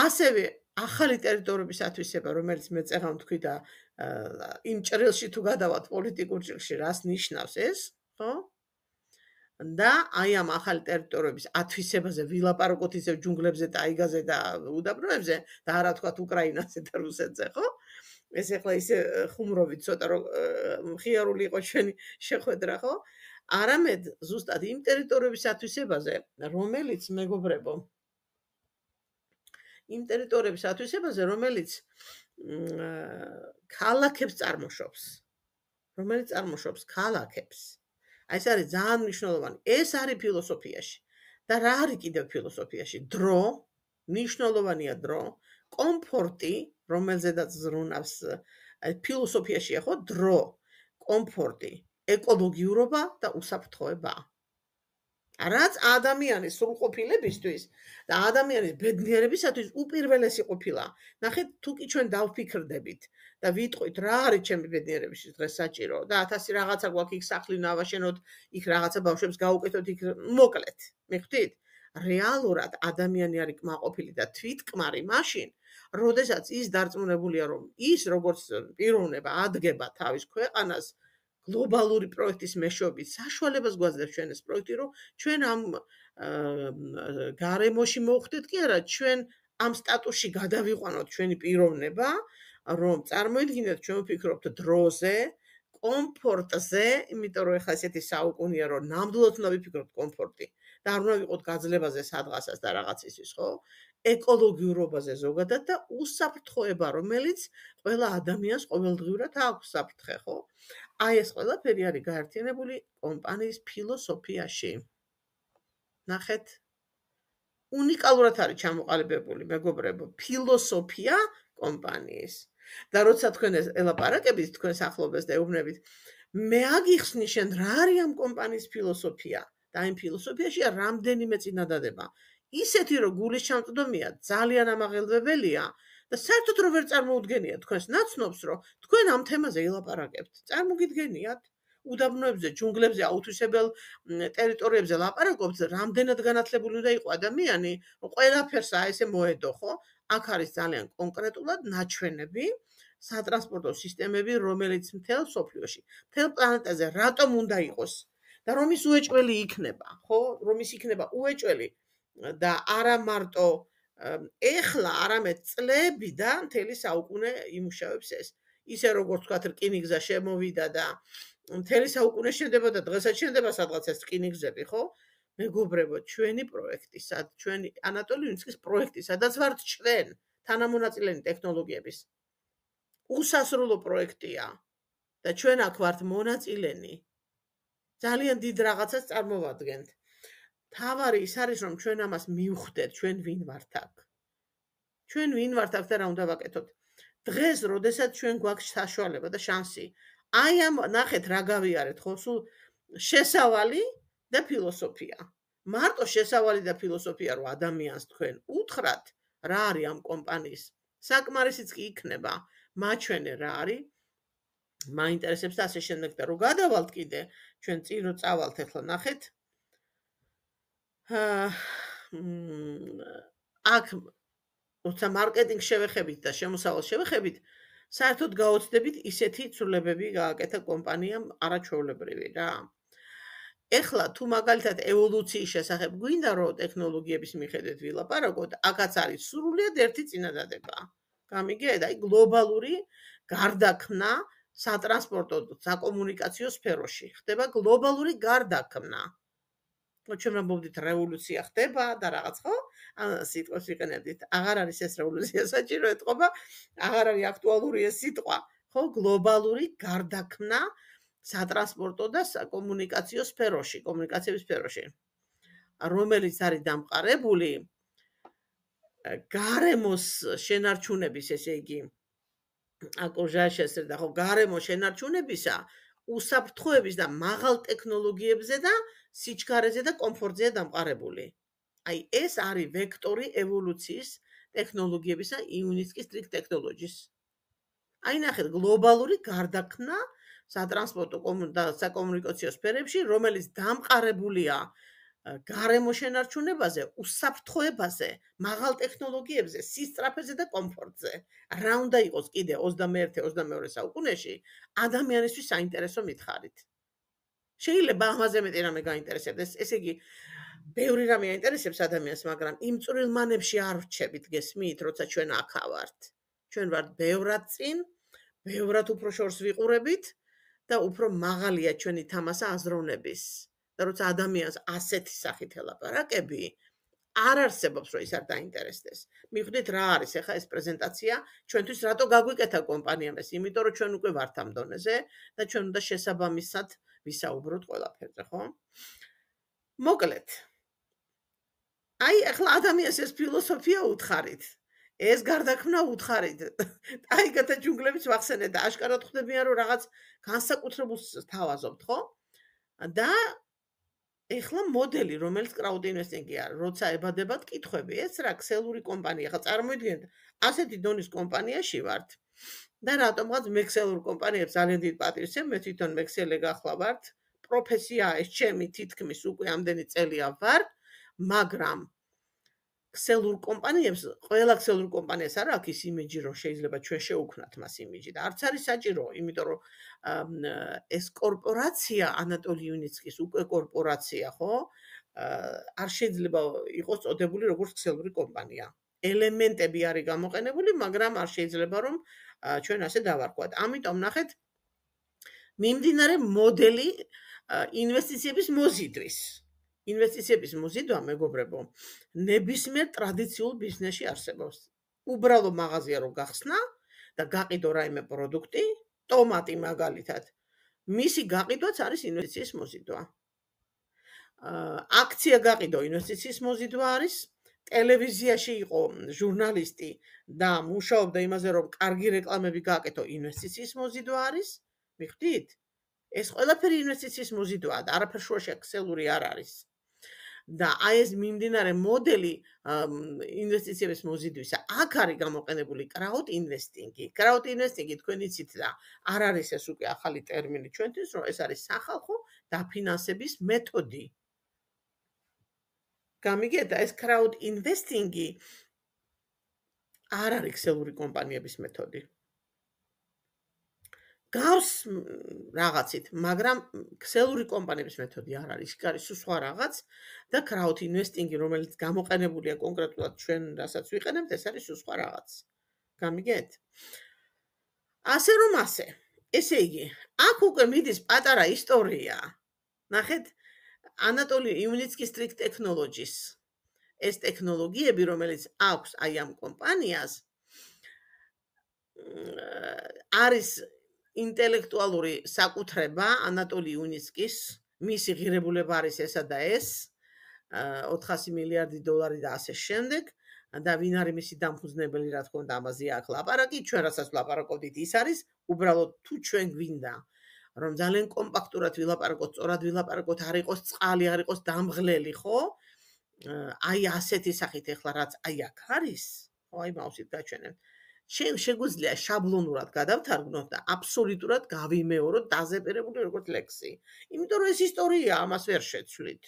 Speaker 1: ასევე ახალი ტერიტორიების ათვისება, რომელიც მე წეღამ თქვი და იმ ჭრილში თუ გადავალთ პოლიტიკურ ჭრილში, რას ნიშნავს ეს, ხო? და აი ამ ახალი ტერიტორიების ათვისებაზე ვილაპარაკოთ ისევ ჯუნგლებზე და აიგაზე და უდაბნოებზე და არა თქვა უკრაინაზე და რუსეთზე, ხო? ეს ახლა ისე ხუმრობი ცოტა რომ მხიარული იყო ჩვენი შეხვედრა ხო? არამედ ზუსტად იმ ტერიტორიების ათვისებაზე, რომელიც მეგობრებო იმ ტერიტორიების ათვისებაზე, რომელიც ქალაქებს წარმოშობს. რომელიც წარმოშობს ქალაქებს. აი ეს არის ძალიან მნიშვნელოვანი. ეს არის ფილოსოფიაში. და რა არის კიდევ ფილოსოფიაში? დრო, მნიშვნელოვანია დრო, კომფორტი, რომელზედაც ზრუნავს ფილოსოფიაშია ხო დრო, კომფორტი, ეკოლოგიურობა და უსაფრთხოება. რაც ადამიანის სრულყოფილებისთვის და ადამიანის ბედნიერებისათვის უპირველესი ყოფილა. ნახეთ, თუ კი ჩვენ დავფიქრდებით და ვიტყვით რა არის ჩემი ბედნიერებისთვის დღეს საჭირო და 1000 რაღაცა გვაქვს იქ სახლი ნავაშენოთ, იქ რაღაცა ბავშვებს გაუკეთოთ, იქ მოკლეთ. მიხვდით? რეალურად ადამიანი არის კმაყოფილი და თვითკმარი მაშინ, როდესაც ის დარწმუნებულია, რომ ის როგორც პიროვნება ადგება თავის ქვეყანას გლობალური პროექტის მეშვეობით, საშუალებას გვაძლევს ჩვენ ეს პროექტი, რომ ჩვენ ამ გარემოში მოხვდეთ კი არა, ჩვენ ამ სტატუსში გადავიყვანოთ ჩვენი პიროვნება, რომ წარმოიდგინოთ, ჩვენ ვფიქრობთ დროზე, კომფორტზე, იმიტომ რომ ახლა ესეთი საუკუნეა, რომ ნამდვილად უნდა ვიფიქროთ კომფორტი. და არ უნდა ვიყოთ გაძლებაზე სადღასაც და რაღაცისთვის, ხო? ეკოლოგიურობაზე ზოგადად და უსაფრთხოება, რომელიც ყველა ადამიანს ყოველდღიურად აქვს საფრთხე, ხო? აი ეს ყველაფერი არის გაერთიანებული კომპანიის ფილოსოფიაში. ნახეთ. უნიკალურად არის ჩამოყალიბებული, მეგობრებო, ფილოსოფია კომპანიის. და როცა თქვენ ეს ელაპარაკებით თქვენს ახლობელს და ეუბნებით, მე აგიხსნი შენ რა არის ამ კომპანიის ფილოსოფია? და იმ ფილოსოფიაშია რამდენიმე წინადადება. ისეთი რომ გულის ჩამწდომია ძალიან ამაღელვებელია და საერთოდ რო ვერ წარმოუდგენია თქვენს ნაცნობს რომ თქვენ ამ თემაზე ელაპარაკებთ. წარმოგიდგენიათ უდაბნოებზე, ჯუნგლებზე, აუთვისებელ ტერიტორიებზე ლაპარაკობთ, რამდენად განათლებული უნდა იყო ადამიანი, რომ ყველაფერს აი ესე მოედო, ხო? აქ არის ძალიან კონკრეტულად ნაჩვენები სატრანსპორტო სისტემები, რომელიც მთელ სოფლიოში, მთელ პლანეტაზე რატომ უნდა იყოს? და რომ ის უეჭველი იქნება, ხო? რომ ის იქნება უეჭველი და არა მარტო ეხლა არამედ წლებიდან მთელი საუკუნე იმუშავებს ეს. ისე როგორც ვთქვა, რკინიგზა შემოვიდა და მთელი საუკუნე შედება და დღესაც შედება სადღაც ეს რკინიგზები, ხო? მეგობრებო, ჩვენი პროექტი, სად ჩვენი ანატოლი ვინსკის პროექტი, სადაც ვართ ჩვენ თანამონაწილენი ტექნოლოგიების უსასრულო პროექტია და ჩვენ აქ ვართ მონაწილენი ძალიან დიდ რაღაცას წარმოვადგენთ. თავარი ის არის, რომ ჩვენ ამას მივხვდეთ, ჩვენ ვინ ვართ აქ. ჩვენ ვინ ვართ აქ და რა უნდა ვაკეთოთ. დღეს, როდესაც ჩვენ გვაქვს საშუალება და შანსი, აი ამ ნახეთ რა გავიარეთ ხო, სულ შესავალი და ფილოსოფია. მარტო შესავალი და ფილოსოფია რო ადამიანს თქვენ უთხრათ, რა არის ამ კომპანიის? საკმარისიც კი იქნება. მაჩვენე რა არის? მაინტერესებს და ასე შემდეგ და რო გადავალთ კიდე, ჩვენ წირო წავალთ ახლა ნახეთ აა აკ უცა მარკეტინგ შევეხებით და შემოსავალ შევეხებით საერთოდ გაოცდებით ისეთი ცვლილებები გააკეთა კომპანიამ არაჩვეულებრივი რა ეხლა თუ მაგალითად ევოლუციის შესახებ გვინდა რომ ტექნოლოგიების მიხედვით ვილაპარაკოთ აკაც არის სრულიად ერთი წინადადება გამიგე და აი გლობალური გარდაქმნა სატრანსპორტო საკომუნიკაციო სფეროში ხდება გლობალური გარდაქმნა. ну чем набудет революция ხდება და რაღაც ხო სიტყვას იყენებდით აღარ არის ეს революция საჭირო ეთყობა აღარ არის აქტუალური ეს სიტყვა ხო გლობალური გარდაქმნა სატრანსპორტო და საკომუნიკაციო სფეროში კომუნიკაციების სფეროში რომელიც არის დამყარებული გარემოს შენარჩუნების ესე იგი აკურჟაში ასერდა ხო გარემო შენარჩუნებისა უსაფრთხოების და მაღალ ტექნოლოგიებზე და სიჩქარეზე და კომფორტზე დამყარებული. აი ეს არის ვექტორი ევოლუციის ტექნოლოგიებისა იუნისკის strict technologies. აი ნახეთ გლობალური გარდაქმნა სატრანსპორტო და საკომუნიკაციო სფეროებში, რომელიც დამყარებულია გარემო შენარჩუნებაზე, უსაფრთხოებაზე, მაღალ ტექნოლოგიებზე, სისტრაფეზე და კომფორტზე. რა უნდა იყოს კიდე 21-22 საუკუნეში ადამიანისთვის საინტერესო მითხარით? შეიძლება ამაზე მეტი რამე გაინტერესებს. ესე იგი, ბევრი რამე აინტერესებს ადამიანს, მაგრამ იმ წვრილმანებში არ ვრჩებით გესმით, როცა ჩვენ ახავართ. ჩვენ ვართ ბევრად წინ, ბევრად უფრო შორს ვიყურებით და უფრო მაღალია ჩვენი თამასა აზროვნების. და როცა ადამიანს ასეთი სახით ელაპარაკები, არ არსებობს რომ ის არ დაინტერესდეს. მიხვდით რა არის ახლა ეს პრეზენტაცია? ჩვენთვის რატო გაგვიკეთა კომპანიამ ეს? იმიტომ რომ ჩვენ უკვე ვართ ამ დონეზე და ჩვენ უნდა შესაბამისად ვისაუბროთ ყველაფერზე, ხო? მოკლედ. აი, ახლა ადამიანს ეს ფილოსოფია უთხარით. ეს გარდაქმნა უთხარით. ტაიგათა ჯუნგლებს ვახსენე და აშკარად ხვდებიან რომ რაღაც განსაკუთრებულს თავაზობთ, ხო? და ეხლა მოდელი რომელიც კრაუდ ინვესტინგი არის როცა ებადებათ კითხები ეს რა ქსელური კომპანია ხა წარმოიდგინეთ ასეთი დონის კომპანიაში ვართ და რატომღაც მე ქსელურ კომპანიებს ძალიან დიდ პატივს მე თვითონ მე ქსელე გახლა ვარ პროფესიაა ეს ჩემი თითქმის უკვე ამდენი წელია ვარ მაგრამ ქსელურ კომპანიებს, ყველა ქსელურ კომპანიას არ აქვს ის იმიჯი, რომ შეიძლება ჩვენ შეუქმნათ მას იმიჯი და არც არის საჭირო, იმიტომ რომ ეს კორპორაცია ანატოლი იუნიცკის უკვე კორპორაცია, ხო? არ შეიძლება იყოს წოდებული როგორც ქსელური კომპანია. ელემენტები არის გამოყენებული, მაგრამ არ შეიძლება რომ ჩვენ ასე დავარქვათ. ამიტომ ნახეთ მიმდინარე მოდელი ინვესტიციების მოზიდვის. ინვესტიციების მოზიდვა, მეგობრებო, ნებისმიერ ტრადიციულ ბიზნესში არსებობს. უბრალო მაღაზია რო გახსნა და გაყიდო რაიმე პროდუქტი, ტომატი მაგალითად, მისი გაყიდვაც არის ინვესტიციის მოზიდვა. აქცია გაყიდო ინვესტიციის მოზიდვა არის. ტელევიზიაში იყო ჟურნალისტი და მუშაობდა იმაზე, რომ კარგი რეკლამები გააკეთო, ინვესტიციის მოზიდვა არის. მიხვდით? ეს ყველაფერი ინვესტიციის მოზიდვაა და არაფერ შუაში ექსელური არ არის. და აი ეს მიმდინარე მოდელი ინვესტიციების მოზიდვისა, აქ არის გამოყენებული კრაუდ ინვესტინგი. კრაუდ ინვესტინგი თქვენ იცით რა, არ არის ეს უკვე ახალი ტერმინი ჩვენთვის, რომ ეს არის სახალხო დაფინანსების მეთოდი. გამიგეთა, ეს კრაუდ ინვესტინგი არ არის ქსელური კომპანიების მეთოდი. გავს რაღაცით, მაგრამ ქსელური კომპანიების მეთოდი არ არის, ის არის სხვა რაღაც და crowd investing-ი, რომელიც გამოყენებულია კონკრეტულად ჩვენ რასაც ვიყენებთ, ეს არის სხვა რაღაც. გამიგეთ? ასე რომ ასე. ესე იგი, აქ უკვე მიდის პატარა ისტორია. ნახეთ, ანატოლი იუნიცკის ტრიკ ტექნოლოგიის ეს ტექნოლოგიები, რომელიც აქვს აი ამ კომპანიას არის ინტელექტუალური საკუთრება ანატოლი უნისკის მისი ღირებულება არის ესა და ეს 400 მილიარდი დოლარი და ასე შემდეგ და ვინ არის მისი დამფუძნებელი რა თქმა უნდა ამაზე აქ ლაპარაკი ჩვენ რასაც ლაპარაკობთ ის არის უბრალოდ თუ ჩვენ გვინდა რომ ძალიან კომპაქტურად ვილაპარაკოთ სწორად ვილაპარაკოთ არ იყოს წყალი არ იყოს დამღლელი ხო აი ასეთი სახით ეხლა რაც აი აქ არის ხო აი მაუსით გაჩვენებთ შეგვიძლია შაბლონურად გადავთარგმნოთ და აბსოლუტურად გავიმეოროთ დაზეპირებული როგორც ლექსი. იმიტომ რომ ეს ისტორია ამას ვერ შეცვლით.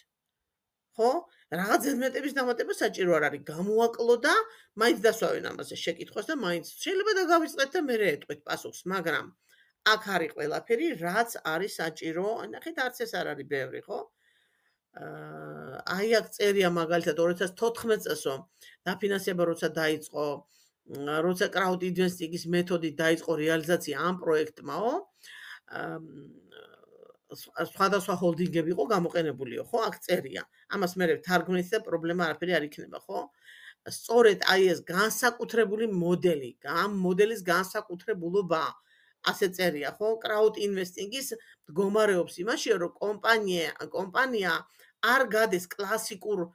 Speaker 1: ხო? რაღაც ზედმეტების დამატება საჭირო არ არის. გამოაკლო და მაინც დასვავენ ამაზე შეკითხვას და მაინც შეიძლება დაგავიწყდეთ და მე ეტყვით პასუხს, მაგრამ აქ არის ყველაფერი, რაც არის საჭირო. ნახეთ, არც ეს არ არის ბევრი, ხო? აი აქ წერია მაგალითად 2014 წელს, რომ დაფინანსება როცა დაიწყო როცა კრაუდ ინვესტინგის მეთოდით დაიწყო რეალიზაცია ამ პროექტმაო სხვადასხვა ჰოლდინგები იყო გამოყენებულიო ხო აქ წერია ამას მე თარგმნით და პრობლემა არაფერი არ იქნება ხო სწორედ აი ეს განსაკუთრებული მოდელი ამ მოდელის განსაკუთრებულობა ასე წერია ხო კრაუდ ინვესტინგის მდგომარეობს იმაში რომ კომპანია კომპანია არ გადის კლასიკურ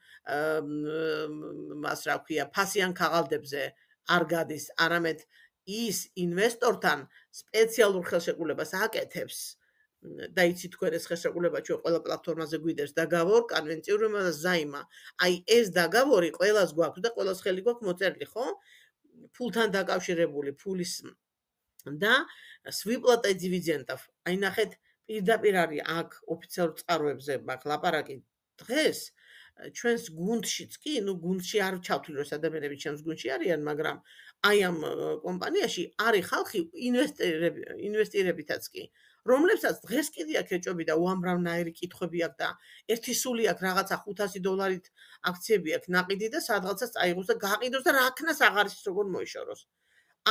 Speaker 1: მას რა ქვია ფასიან ქაღალდებზე არ გადის, არამედ ის ინვესტორთან სპეციალურ ხელშეკრულებას აკეთებს. და იცი თქვენ ეს ხელშეკრულება ჩვენ ყველა პლატფორმაზე გვიდერს დაგავორ კონვენციური მონაზაიმა. აი ეს დაგავორი ყველას გვაქვს და ყველას ხელი გვაქვს მოწერილი, ხო? ფულთან დაკავშირებული ფულის და სვიპლატა დივიდენდავ. აი ნახეთ, პირდაპირ არის აქ ოფიციალურ წყაროებში მაგ ლაპარაკი დღეს ჩვენს გუნდშიც კი, ну გუნდში არ ჩავთვლილო ადამიანები ჩვენს გუნდში არიან, მაგრამ აი ამ კომპანიაში არის ხალხი ინვესტირები ინვესტირებითაც კი. რომლებსაც დღეს კიდე აქვს ეჭები და უამრავნაირი კითხვები აქვს და ერთი სული აქვს რაღაცა 500 დოლარით აქციები აქვს ناقიდი და სადღაცა წაიღოს და გაყიდოს და რაკნას აღარის როგორ მოიშოროს.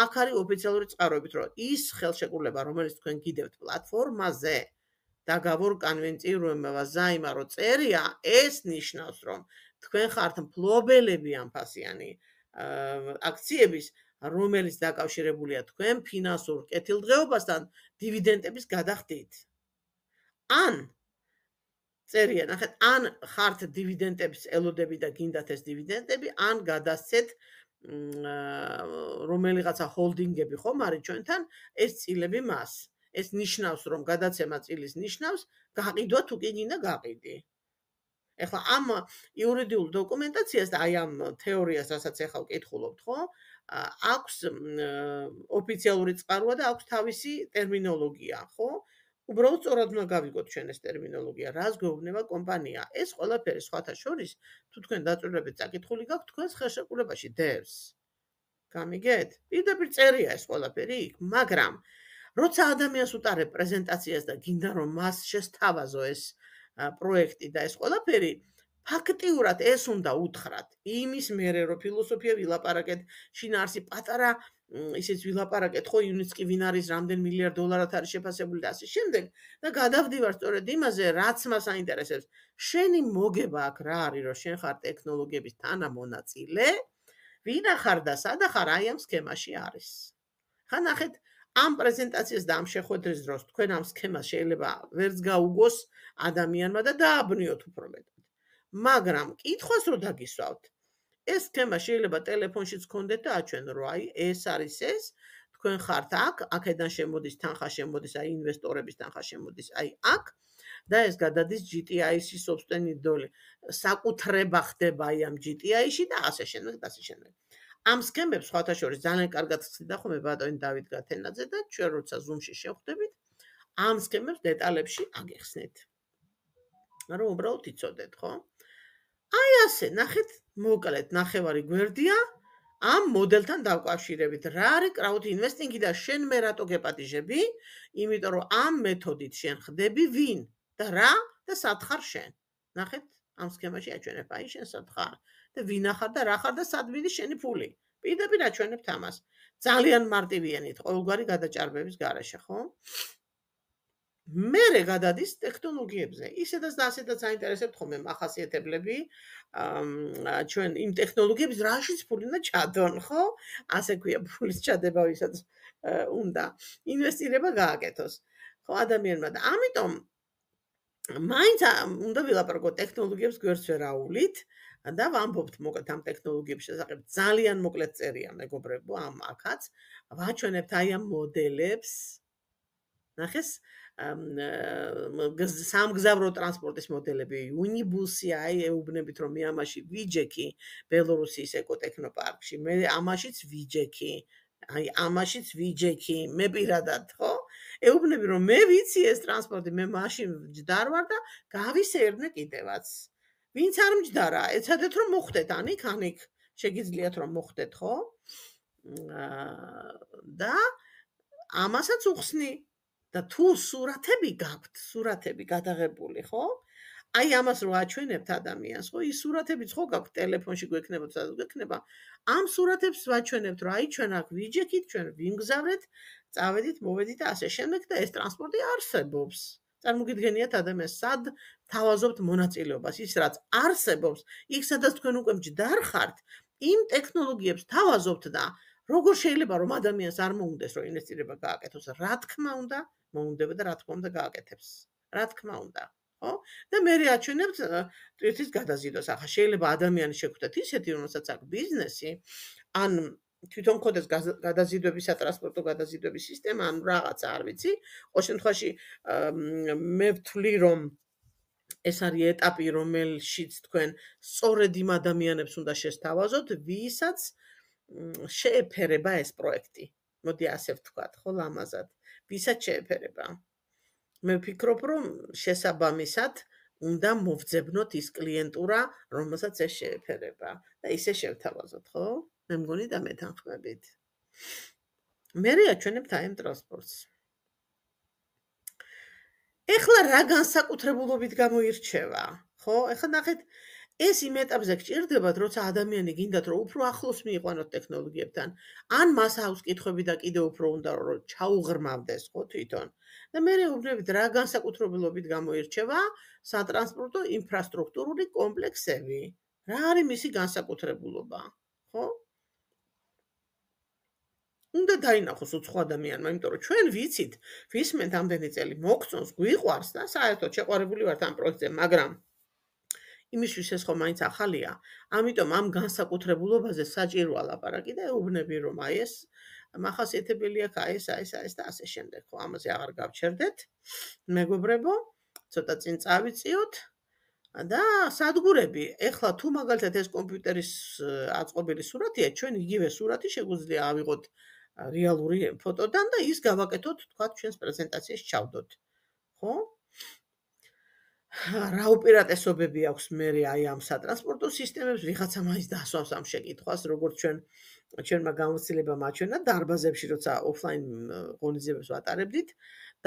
Speaker 1: აქ არის ოფიციალური წყაროებით რომ ის ხელშეკრულება რომელიც თქვენ გიდევთ პლატფორმაზე დაგავურ კონვენციურება ზაიმარო წერია ეს ნიშნავს რომ თქვენ ხართ მფლობელები ამ ფასიანი აქციების რომელიც დაკავშირებულია თქვენ ფინანსურ კეთილდღეობასთან დივიდენდების გადახდით ან წერია ნახეთ ან ხართ დივიდენდებს ელოდები და გინდათ ეს დივიდენდები ან გადასცეთ რომელიღაცა ჰოლდინგები ხომ არის ჩვენთან ეს წილები მას ეს ნიშნავს, რომ გადაცემა წილის ნიშნავს, გაყიდვა თუ კი გინდა გაყიდი. ეხლა ამ იურიდიულ დოკუმენტაციას და აი ამ თეორიას, რასაც ახლა ვკითხულობთ, ხო? აქვს ოფიციალური წყაროა და აქვს თავისი ტერმინოლოგია, ხო? უბრალოდ სწორად უნდა გავიგოთ ჩვენ ეს ტერმინოლოგია, რას გვეუბნება კომპანია. ეს ყველაფერი სხვათა შორის, თუ თქვენ დაწერებით საკითხული გაქვთ თქვენს ხელშეკრულებაში დევს. გამიგეთ? პირდაპირ წერია ეს ყველაფერი იქ, მაგრამ როცა ადამიანს უტარებ პრეზენტაციას და გინდა რომ მას შესთავაზო ეს პროექტი და ეს ყველაფერი ფაქტიურად ეს უნდა უთხრათ იმის მერე რომ ფილოსოფია ვილაპარაკეთ შინაარსი პატარა ისეც ვილაპარაკეთ ხო იუნიც კი ვინ არის რამდენ მილიარდ დოლარად არის შეფასებული და ასე შემდეგ და გადავდივარ სწორედ იმაზე რაც მას აინტერესებს შენი მოგება აქ რა არის რომ შენ ხარ ტექნოლოგიების თანამონაწილე ვინ ხარ და სადა ხარ აი ამ სქემაში არის ხა ნახეთ ამ პრეზენტაციის და ამ შეხვედრის დროს თქვენ ამ სქემას შეიძლება ვერც გაუგოს ადამიანმა და დააბნიოთ უფრო მეტად. მაგრამ კითხოს რო დაგისვავთ, ეს სქემა შეიძლება ტელეფონშიც გქონდეთ და აჩვენ რო აი ეს არის ეს, თქვენ ხართ აქ, აქედან შემოდის თანხა შემოდის, აი ინვესტორების თანხა შემოდის, აი აქ და ეს გადადის GTI-ში სუბსტენიდოლი. საკუთრება ხდება აი ამ GTI-ში და ასე შემდეგ და ასე შემდეგ. ამ სქემებს სხვათაშორის ძალიან კარგად ხსნიდა ხომ ბატონი დავით გათენაძე და ჩვენ როცა Zoom-ში შევხვდებით, ამ სქემებს დეტალებში აგიხსნით. რომ უბრალოდ იცოდეთ, ხო? აი ასე, ნახეთ, მოკლედ, ნახევარი გვერდია ამ მოდელთან დაკავშირებით. რა არის crowd investing-ი და შენ მე რატო გეპატიჟები? იმიტომ რომ ამ მეთოდით შენ ხდები ვინ და რა და სათხარ შენ. ნახეთ, ამ სქემაში აჩვენებ აი შენ სათხარს. და ვინახარ და რა ხარ და სად ვიდი შენი ფული? პირდაპირ რაჩვენებთ ამას. ძალიან მარტივიანით ყოველგვარი გადაჭარბების garaშე, ხო? მერე გადადის ტექნოლოგიებზე. ისედაც და ასედაც აინტერესებთ ხოლმე ახასიათებლები აა ჩვენ იმ ტექნოლოგიების რაშიც ფულინა ჩადონ, ხო? ასე ქვია ფულის ჩადება, ვისაც უნდა ინვესტირება გააკეთოს. ხო, ადამიანმა და ამიტომ მაინც უნდა ვილაპარაკო ტექნოლოგიებს გვერდს ვერაულით, და ვამბობთ მოკლედ ამ ტექნოლოგიების შესახებ ძალიან მოკლედ წერია მეგობრებო ამ ახაც ვაჩვენებთ აი ამ მოდელებს ნახეს სამგზავრო ტრანსპორტის მოდელები უნიბუსი აი ეუბნებით რომ მეამაში ვიჯექი ბელორუსიის ეკოტექნოპარკში მე ამაშიც ვიჯექი აი ამაშიც ვიჯექი მე პირადად ხო ეუბნები რომ მე ვიცი ეს ტრანსპორტი მე მაშინ ჯდარვარ და გავისერნე კიდევაც ვინც არ მჯდარა, ეცადეთ რომ მოხვდეთ ანიქ, ანიქ შეგიძლიათ რომ მოხვდეთ, ხო? აა და ამასაც უხსნი და თუ სურათები გაქვთ, სურათები გადაღებული, ხო? აი ამას რო აჩვენებთ ადამიანს, ხო, ის სურათებიც ხო გაქვთ ტელეფონში გვექნებოდა, სადაც გვექნება. ამ სურათებს ვაჩვენებთ, რომ აი ჩვენ აქ ვიჯექით, ჩვენ ვინგზავრეთ, წავედით, მოვედით და ასე შემდეგ და ეს ტრანსპორტი არსებობს. წარმოგიდგენიათ ადამიანს სად თავაზობთ მონაწილეობას ის რაც არსებობს იქ სადაც თქვენ უკვე მჯდარ ხართ იმ ტექნოლოგიებს თავაზობთ და როგორ შეიძლება რომ ადამიანს არ მოუნდეს რომ ინვესტირება გააკეთოს რა თქმა უნდა მოუნდება და რა თქმა უნდა გააკეთებს რა თქმა უნდა ხო და მე რეაჩვენებთ ტვირთის გადაზიდვას ახლა შეიძლება ადამიანს შეგხვდეთ ისეთი რომელსაც აქვს ბიზნესი ან თვითონ ქონდეს გადაზიდვების სატრანსპორტო გადაზიდვების სისტემა, ანუ რაღაცა, არ ვიცი. ყოველ შემთხვევაში მე ვთვლი, რომ ეს არის ეტაპი, რომელშიც თქვენ სწორედ იმ ადამიანებს უნდა შეესთავაზოთ, ვისაც შეეფერება ეს პროექტი. მოდი ასე ვთქვათ, ხო, ლამაზად. ვისაც შეეფერება. მე ვფიქრობ, რომ შესაბამისად უნდა მოვძებნოთ ის კლიენტურა, რომელსაც ეს შეეფერება და ისე შევთავაზოთ, ხო? მე მგონი და მე თანხმებით მე რეაჩვენებთ აი ამ ტრანსპორტს ეხლა რა განსაკუთრებულობით გამოირჩევა ხო ეხლა ნახეთ ეს იმ ეტაპზე გჭირდებათ როცა ადამიანი გინდათ რომ უფრო ახლოს მიიყვანოთ ტექნოლოგიებთან ან მას აქვს კითხები და კიდე უფრო უნდა რომ ჩაუღrmავდეს ხო თვითონ და მე რეუბნებით რა განსაკუთრებულობით გამოირჩევა სატრანსპორტო ინფრასტრუქტურული კომპლექსები რა არის მისი განსაკუთრებულობა ხო უნდა დაინახოს უცხო ადამიანმა, იმიტომ რომ ჩვენ ვიცით, ვისმე ამდენი წელი მოგწონს, გვიყვარს და საერთოდ შეყვარებული ვართ ამ პროექტზე, მაგრამ იმისთვის ეს ხომ მაინც ახალია. ამიტომ ამ განსაკუთრებულობაზე საჭიროა ლაპარაკი და ეუბნები რომ აი ეს მახასიათებელია ხა ეს ეს ეს და ასე შემდეგ ხო ამაზე აღარ გავჩერდეთ. მეგობრებო, ცოტა წინ წავიციოთ. და სადგურები, ეხლა თუ მაგალითად ეს კომპიუტერის აწყობილი სურათია, ჩვენ იგივე სურათი შეგვიძლია ავიღოთ რეალური ფოტოდან და ის გავაკეთოთ, თქვა ჩვენს პრეზენტაციას ჩავდოთ. ხო? რა ოპერატესობები აქვს მე აი ამ სატრანსპორტო სისტემებს, ვიღაცა მაინც დაასვამს ამ შეკითხვას, როგორც ჩვენ ჩვენმა გამოცდილებამ აჩვენა დარბაზებში, როცა ოფლაინ ღონისძიებებს ვატარებდით,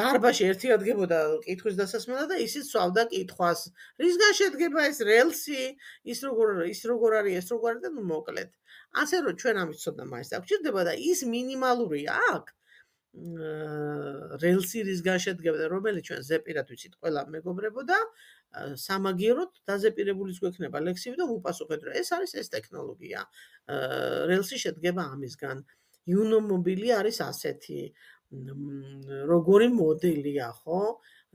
Speaker 1: დარბაზში ერთი ადგებოდა კითხვის დასასმელად და ისიც სვავდა კითხვას. რისგან შედგება ეს რელსი? ის როგორ ის როგორ არის ეს როგორ არის და მოკლედ. ასე რომ ჩვენ ამის ცოდნა მას დაგჭირდება და ის მინიმალური აქ რელსი რის განშედგება რომელიც ჩვენ ზეპირად ვიცით ყველა მეგობრებოდა სამაგიეროდ დაზეპირებულიც გვექნება ლექსები და უპასუხეთ რომ ეს არის ეს ტექნოლოგია რელსი შედგება ამისგან იუნომობილი არის ასეთი როგორი მოდელია ხო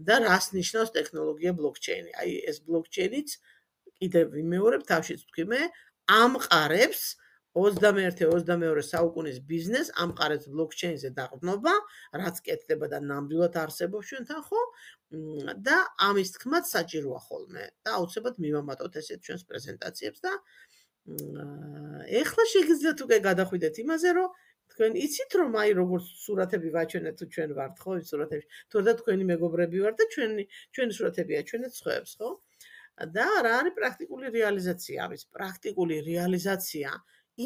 Speaker 1: და რას ნიშნავს ტექნოლოგია ბლოკჩეინი აი ეს ბლოკჩეინიც კიდევ ვიმეორებ თავშიც თქვი მე ამყარებს აა 21-22 საუკუნის ბიზნეს ამყარებს ბლოკჩეინზე დაყრდნობა, რაც კეთდება და ნამდვილად არსებობს ჩვენთან ხო? და ამის თქმაც საჭიროა ხოლმე. და აუცილებლად მივამატოთ ესეთ ჩვენს პრეზენტაციებს და ეხლა შეგიძლიათ უკვე გადახვიდეთ იმაზე, რომ თქვენ იცით რომ აი როგორ სურათები ვაჩვენეთ თუ ჩვენ ვართ ხო იმ სურათებში? თორედა თქვენი მეგობრები ვართ და ჩვენი ჩვენი სურათებია ჩვენც ხოებს, ხო? და რა არის პრაქტიკული რეალიზაცია? არის პრაქტიკული რეალიზაცია?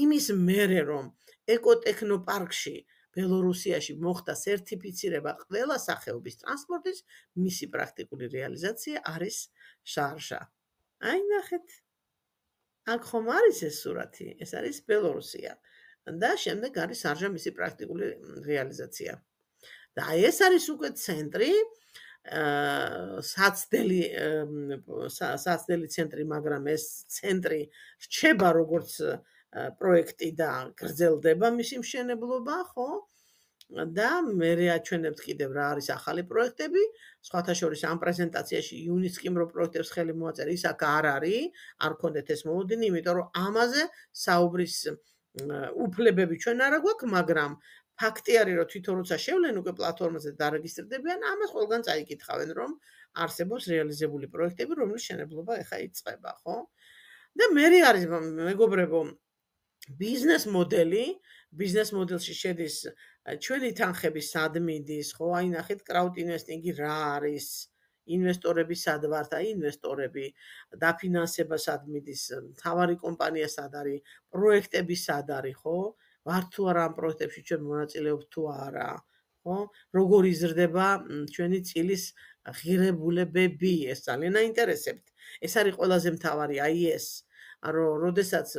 Speaker 1: იმის მერე რომ ეკოტექნოპარკში ბელორუსიაში მოხდა სერტიფიცირება ყველა სახეობის ტრანსპორტის მისი პრაქტიკული რეალიზაცია არის შარშა. აი ნახეთ. აქ ხომ არის ეს სურათი? ეს არის ბელორუსია. და შემდეგ არის შარშა მისი პრაქტიკული რეალიზაცია. და აი ეს არის უკვე ცენტრი საცდელი საცდელი ცენტრი, მაგრამ ეს ცენტრი რჩება როგორც პროექტი და გრძელდება მისი მშენებლობა, ხო? და მე რეაჩვენებთ კიდევ რა არის ახალი პროექტები. სხვათა შორის ამ პრეზენტაციაში იუნისკიმრო პროექტებს ხელი მოაწერი, ის აქ არ არის, არ გქონდეთ ეს მოუდინი, იმიტომ რომ ამაზე საუბრის უფლებები ჩვენ არა გვაქვს, მაგრამ ფაქტი არის, რომ თვითონ როცა შევლენ უკვე პლატფორმაზე და რეგისტრირდებიან, ამას ყველგან წაიკითხავენ, რომ არსებობს რეალიზებული პროექტები, რომლის შენებლობა ეხა იწება, ხო? და მე არის მეგობრებო, ბიზნეს მოდელი, ბიზნეს მოდელში შედის ჩვენი თანხების სადმინდის, ხო, აი ნახეთ, კრაუდ ინვესტინგი რა არის? ინვესტორები სად ვართ? აი ინვესტორები, დაფინანსება სად მიდის? თავარი კომპანია სად არის? პროექტები სად არის, ხო? ვართ თუ არა ამ პროექტებში ჩვენ მონაწილეობთ თუ არა, ხო? როგორ იზრდება ჩვენი წილის ღირებულებები? ეს ძალიან აინტერესებთ. ეს არის ყველაზე მთავარი, აი ეს. რომ როდესაც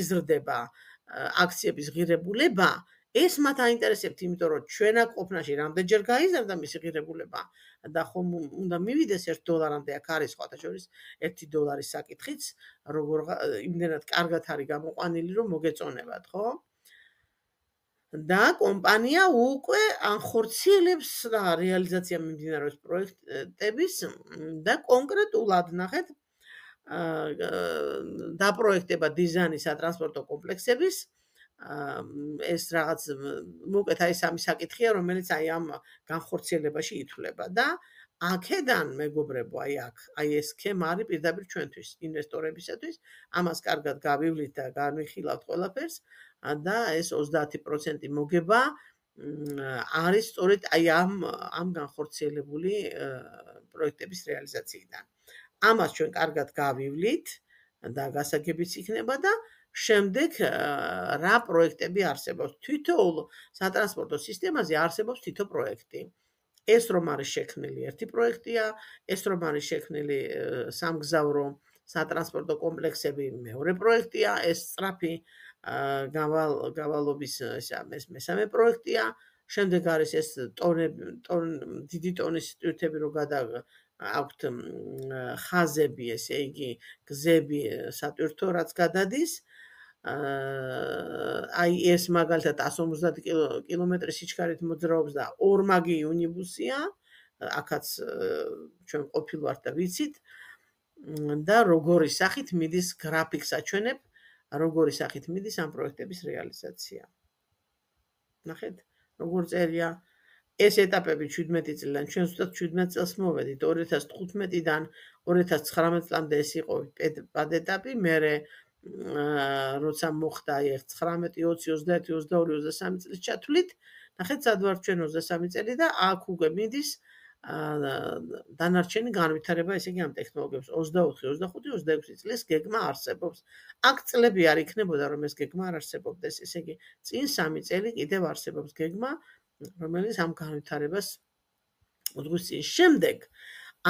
Speaker 1: იზრდება აქციების ღირებულება, ეს მათ აინტერესებთ, იმიტომ რომ ჩვენა ყოფნაში რამდენჯერ გაიზარდა მისი ღირებულება და ხომ უნდა მივიდეს 1 დოლარამდე აქ არის სხვათა შორის 1 დოლარის საკითხიც, როგორ იმდენად კარგად არის გამოყვანილი, რომ მოგეწონებათ, ხო? და კომპანია უკვე ანხორციელებს რა რეალიზაცია მიმდინარეობს პროექტების და კონკრეტულად ნახეთ დაპროექტება დიზაინი სატრანსპორტო კომპლექსების ეს რაღაც მოკეთ აი სამი საკითხია რომელიც აი ამ განხორციელებაში ითვლება და აქედან მეგობრებო აი აქ აი ეს სქემ არის პირდაპირ ჩვენთვის ინვესტორებისათვის ამას კარგად გავივლით და განვიხილავთ ყველაფერს და ეს 30% მოგება არის სწორედ აი ამ ამ განხორციელებული პროექტების რეალიზაციიდან ამას ჩვენ კარგად გავივლით და გასაგებიც იქნება და შემდეგ რა პროექტები არსებობს თვითოულ სატრანსპორტო სისტემაზე არსებობს თვითო პროექტი ეს რომ არის შექმნილი ერთი პროექტია ეს რომ არის შექმნილი სამგზავრო სატრანსპორტო კომპლექსები მეორე პროექტია ეს სწრაფი გავალ გავალობის ეს მესამე პროექტია შემდეგ არის ეს ტონები ტონ დიდი ტონის ტვირთები რო გადა აქვთ ხაზები, ესე იგი, გზები სატვირთო რაც გადადის. აი ეს მაგალითად 150 კილომეტრის სიჩქარით მოძრაობს და ორმაგი უნიბუსია, აქაც ჩვენ ყოფილვართ და ვიცით და როგორი სახით მიდის გრაფიკს აჩვენებ, როგორი სახით მიდის ამ პროექტების რეალიზაცია. ნახეთ, როგორ წერია ეს ეტაპები 17 წლიდან ჩვენ ზუსტად 17 წელს მოვედით 2015-დან 2019 წლამდე ეს იყო პად ეტაპი მე როცა მოხდა ეს 19 20 21 22 23 წლის ჩათვლით ნახეთ სად ვარ ჩვენ 23 წელი და აქ უკვე მიდის დანარჩენი განვითარება ესე იგი ამ ტექნოლოგიებს 24 25 26 წლის გეგმა არსებობს აქ წლები არ იქნებოდა რომ ეს გეგმა არ არსებობდეს ესე იგი წინ 3 წელი კიდევ არსებობს გეგმა რომელიც ამ განვითარებას უძღვის წინ. შემდეგ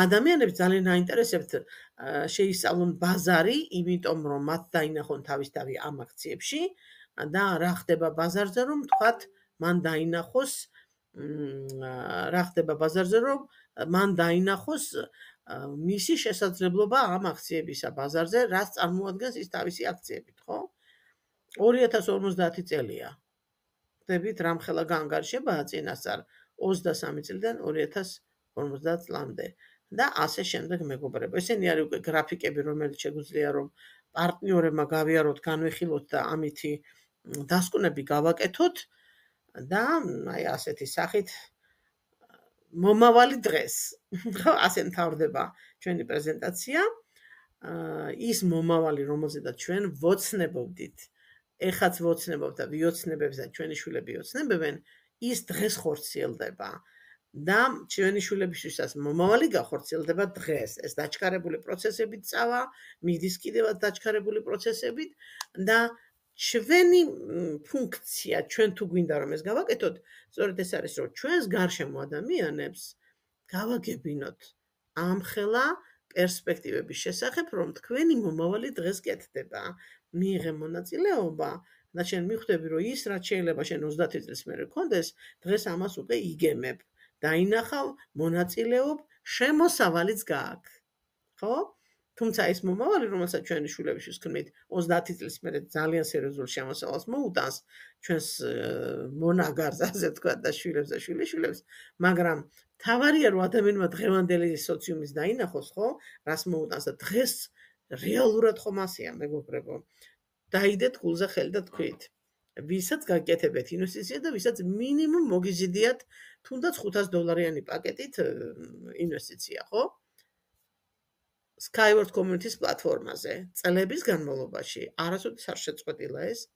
Speaker 1: ადამიანებს ძალიან აინტერესებს შეისწავლონ ბაზარი, იმიტომ რომ მათ დაინახონ თავისთავად ამ აქციებში და რა ხდება ბაზარზე, რომ თქვათ, მან დაინახოს რა ხდება ბაზარზე, რომ მან დაინახოს მისი შესაძლებლობა ამ აქციებისა ბაზარზე, რაც წარმოადგენს ის თავისი აქციები, ხო? 2050 წელია, ვხდებით რამხელა განგარშება წინასწარ 23 წლიდან 2050 წლამდე და ასე შემდეგ მეგობრებო. ესენი არის უკვე გრაფიკები, რომელიც შეგვიძლია რომ პარტნიორებმა გავიაროთ, განვიხილოთ და ამითი დასკვნები გავაკეთოთ და აი ასეთი სახით მომავალი დღეს ასე მთავრდება ჩვენი პრეზენტაცია. ის მომავალი, რომელზედაც ჩვენ ვოცნებობდით. ეხაც ვოცნებობ და ვიოცნებებსა ჩვენი შვილები ოცნებებენ, ის დღეს ხორციელდება. და ჩვენი შვილებისთვისაც მომავალი გახორციელდება დღეს. ეს დაჩქარებული პროცესებით წავა, მიდის კიდევაც დაჩქარებული პროცესებით და ჩვენი ფუნქცია, ჩვენ თუ გვინდა რომ ეს გავაკეთოთ, სწორედ ეს არის, რომ ჩვენს გარშემო ადამიანებს გავაგებინოთ ამხელა პერსპექტივების შესახებ, რომ თქვენი მომავალი დღეს კეთდება. მიიღე მონაწილეობა და შენ მიხვდები რომ ის რაც შეიძლება შენ 30 წელს მე რქონდეს დღეს ამას უკვე იგემებ დაინახავ მონაწილეობ შემოსავალიც გააკ ხო თუმცა ის მომავალი რომელსაც ჩვენი შვილები შეგქმნით 30 წელს მე ძალიან სერიოზულ შემოსავალს მოუტანს ჩვენს მონაგარს ასე თქვა და შვილებს და შვილიშვილებს მაგრამ თავარია რომ ადამიანმა დღევანდელი სოციუმის დაინახოს ხო რას მოუტანს და დღეს რეალურად ხომ ასეა მეგობრებო დაიდეთ გულზე ხელი და თქვით ვისაც გაკეთებთ ინვესტიცია და ვისაც მინიმუმ მოგიზიდიათ თუნდაც 500 დოლარიანი პაკეტით ინვესტიცია ხო Skyward Community-ს პლატფორმაზე წლების განმავლობაში არასოდეს არ შეწყვეტილა ეს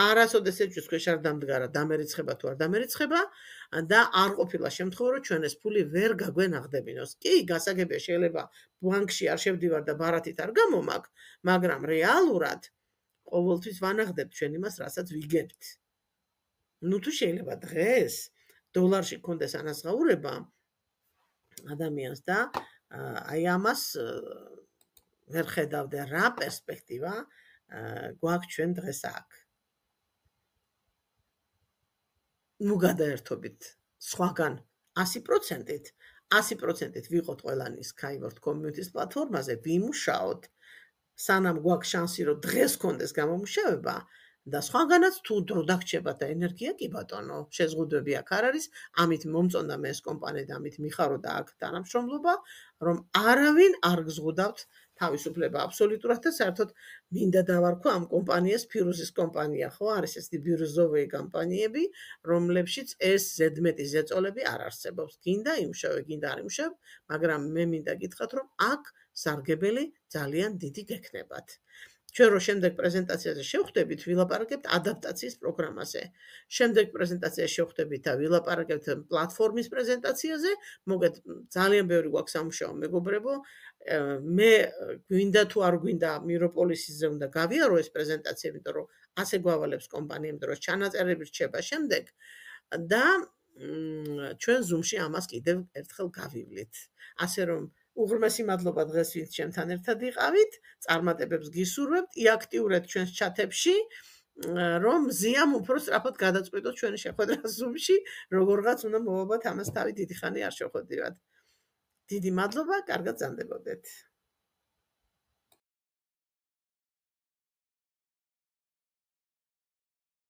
Speaker 1: არასოდეს ეჭვის ქვეშ არ დამდგარა დამერიცხება თუ არ დამერიცხება და არ ყოფილა შემთხვევა რომ ჩვენ ეს ფული ვერ გაგვენახდებინოს. კი, გასაგებია შეიძლება ბანკში არ შევდივარ და ბარათით არ გამომაგ, მაგრამ რეალურად ყოველთვის ვანახდებ ჩვენ იმას, რასაც ვიგებთ. ну თუ შეიძლება დღეს დოლარში კონდეს ანაზღაურება ადამიანს და აი ამას ვერ ხედავდა რა პერსპექტივა გვაქვს ჩვენ დღეს აქ ნუ გადაერთობით სხვაგან 100%-ით, 100%-ით ვიყოთ ყველანი Skyward Community-ის პლატფორმაზე, ვიმუშაოთ. სანამ გვაქვს შანსი, რომ დღეს კონდეს გამომუშავება და სხვაგანაც თუ დრო დაგჭება და ენერგია კი ბატონო, შეზღუდვები აქ არ არის, ამით მომწონდა მე ეს კომპანია და ამით მიხარო და აქ თანამშრომლობა, რომ არავინ არ გზღუდავთ თავისუფლება აბსოლუტურად და საერთოდ მინდა დავარქვა ამ კომპანიას ფიროზის კომპანია ხო არის ეს დიბიუროზოვე კომპანიები რომლებშიც ეს ზედმეტი ზეწოლები არ არსებობს გინდა იმშოვე გინდა არ იმშოვ მაგრამ მე მინდა გითხრათ რომ აქ სარგებელი ძალიან დიდი გექნებათ ჩვენ რო შემდეგ პრეზენტაციაზე შევხვდებით, ვილაპარაკებთ ადაპტაციის პროგრამაზე. შემდეგ პრეზენტაციაზე შევხვდებით და ვილაპარაკებთ პლატფორმის პრეზენტაციაზე. მოგეთ ძალიან ბევრი გვაქვს სამუშაო, მეგობრებო. მე გვინდა თუ არ გვინდა მიროპოლისიზე უნდა გავიარო ეს პრეზენტაცია, იმიტომ რომ ასე გვავალებს კომპანია, იმიტომ რომ ჩანაწერები რჩება შემდეგ და ჩვენ Zoom-ში ამას კიდევ ერთხელ გავივლით. ასე რომ უღრმესი მადლობა დღეს ვინც ჩემთან ერთად იყავით. წარმატებებს გისურვებთ, იაქტიურეთ ჩვენს ჩათებში, რომ ზიამ უფრო სწრაფად გადაწყვიტოთ ჩვენი შეხვედრა Zoom-ში, როგორღაც უნდა მოვაბოთ ამას თავი დიდი ხანი არ შეხვედრივად. დიდი მადლობა, კარგად ზანდებოდეთ.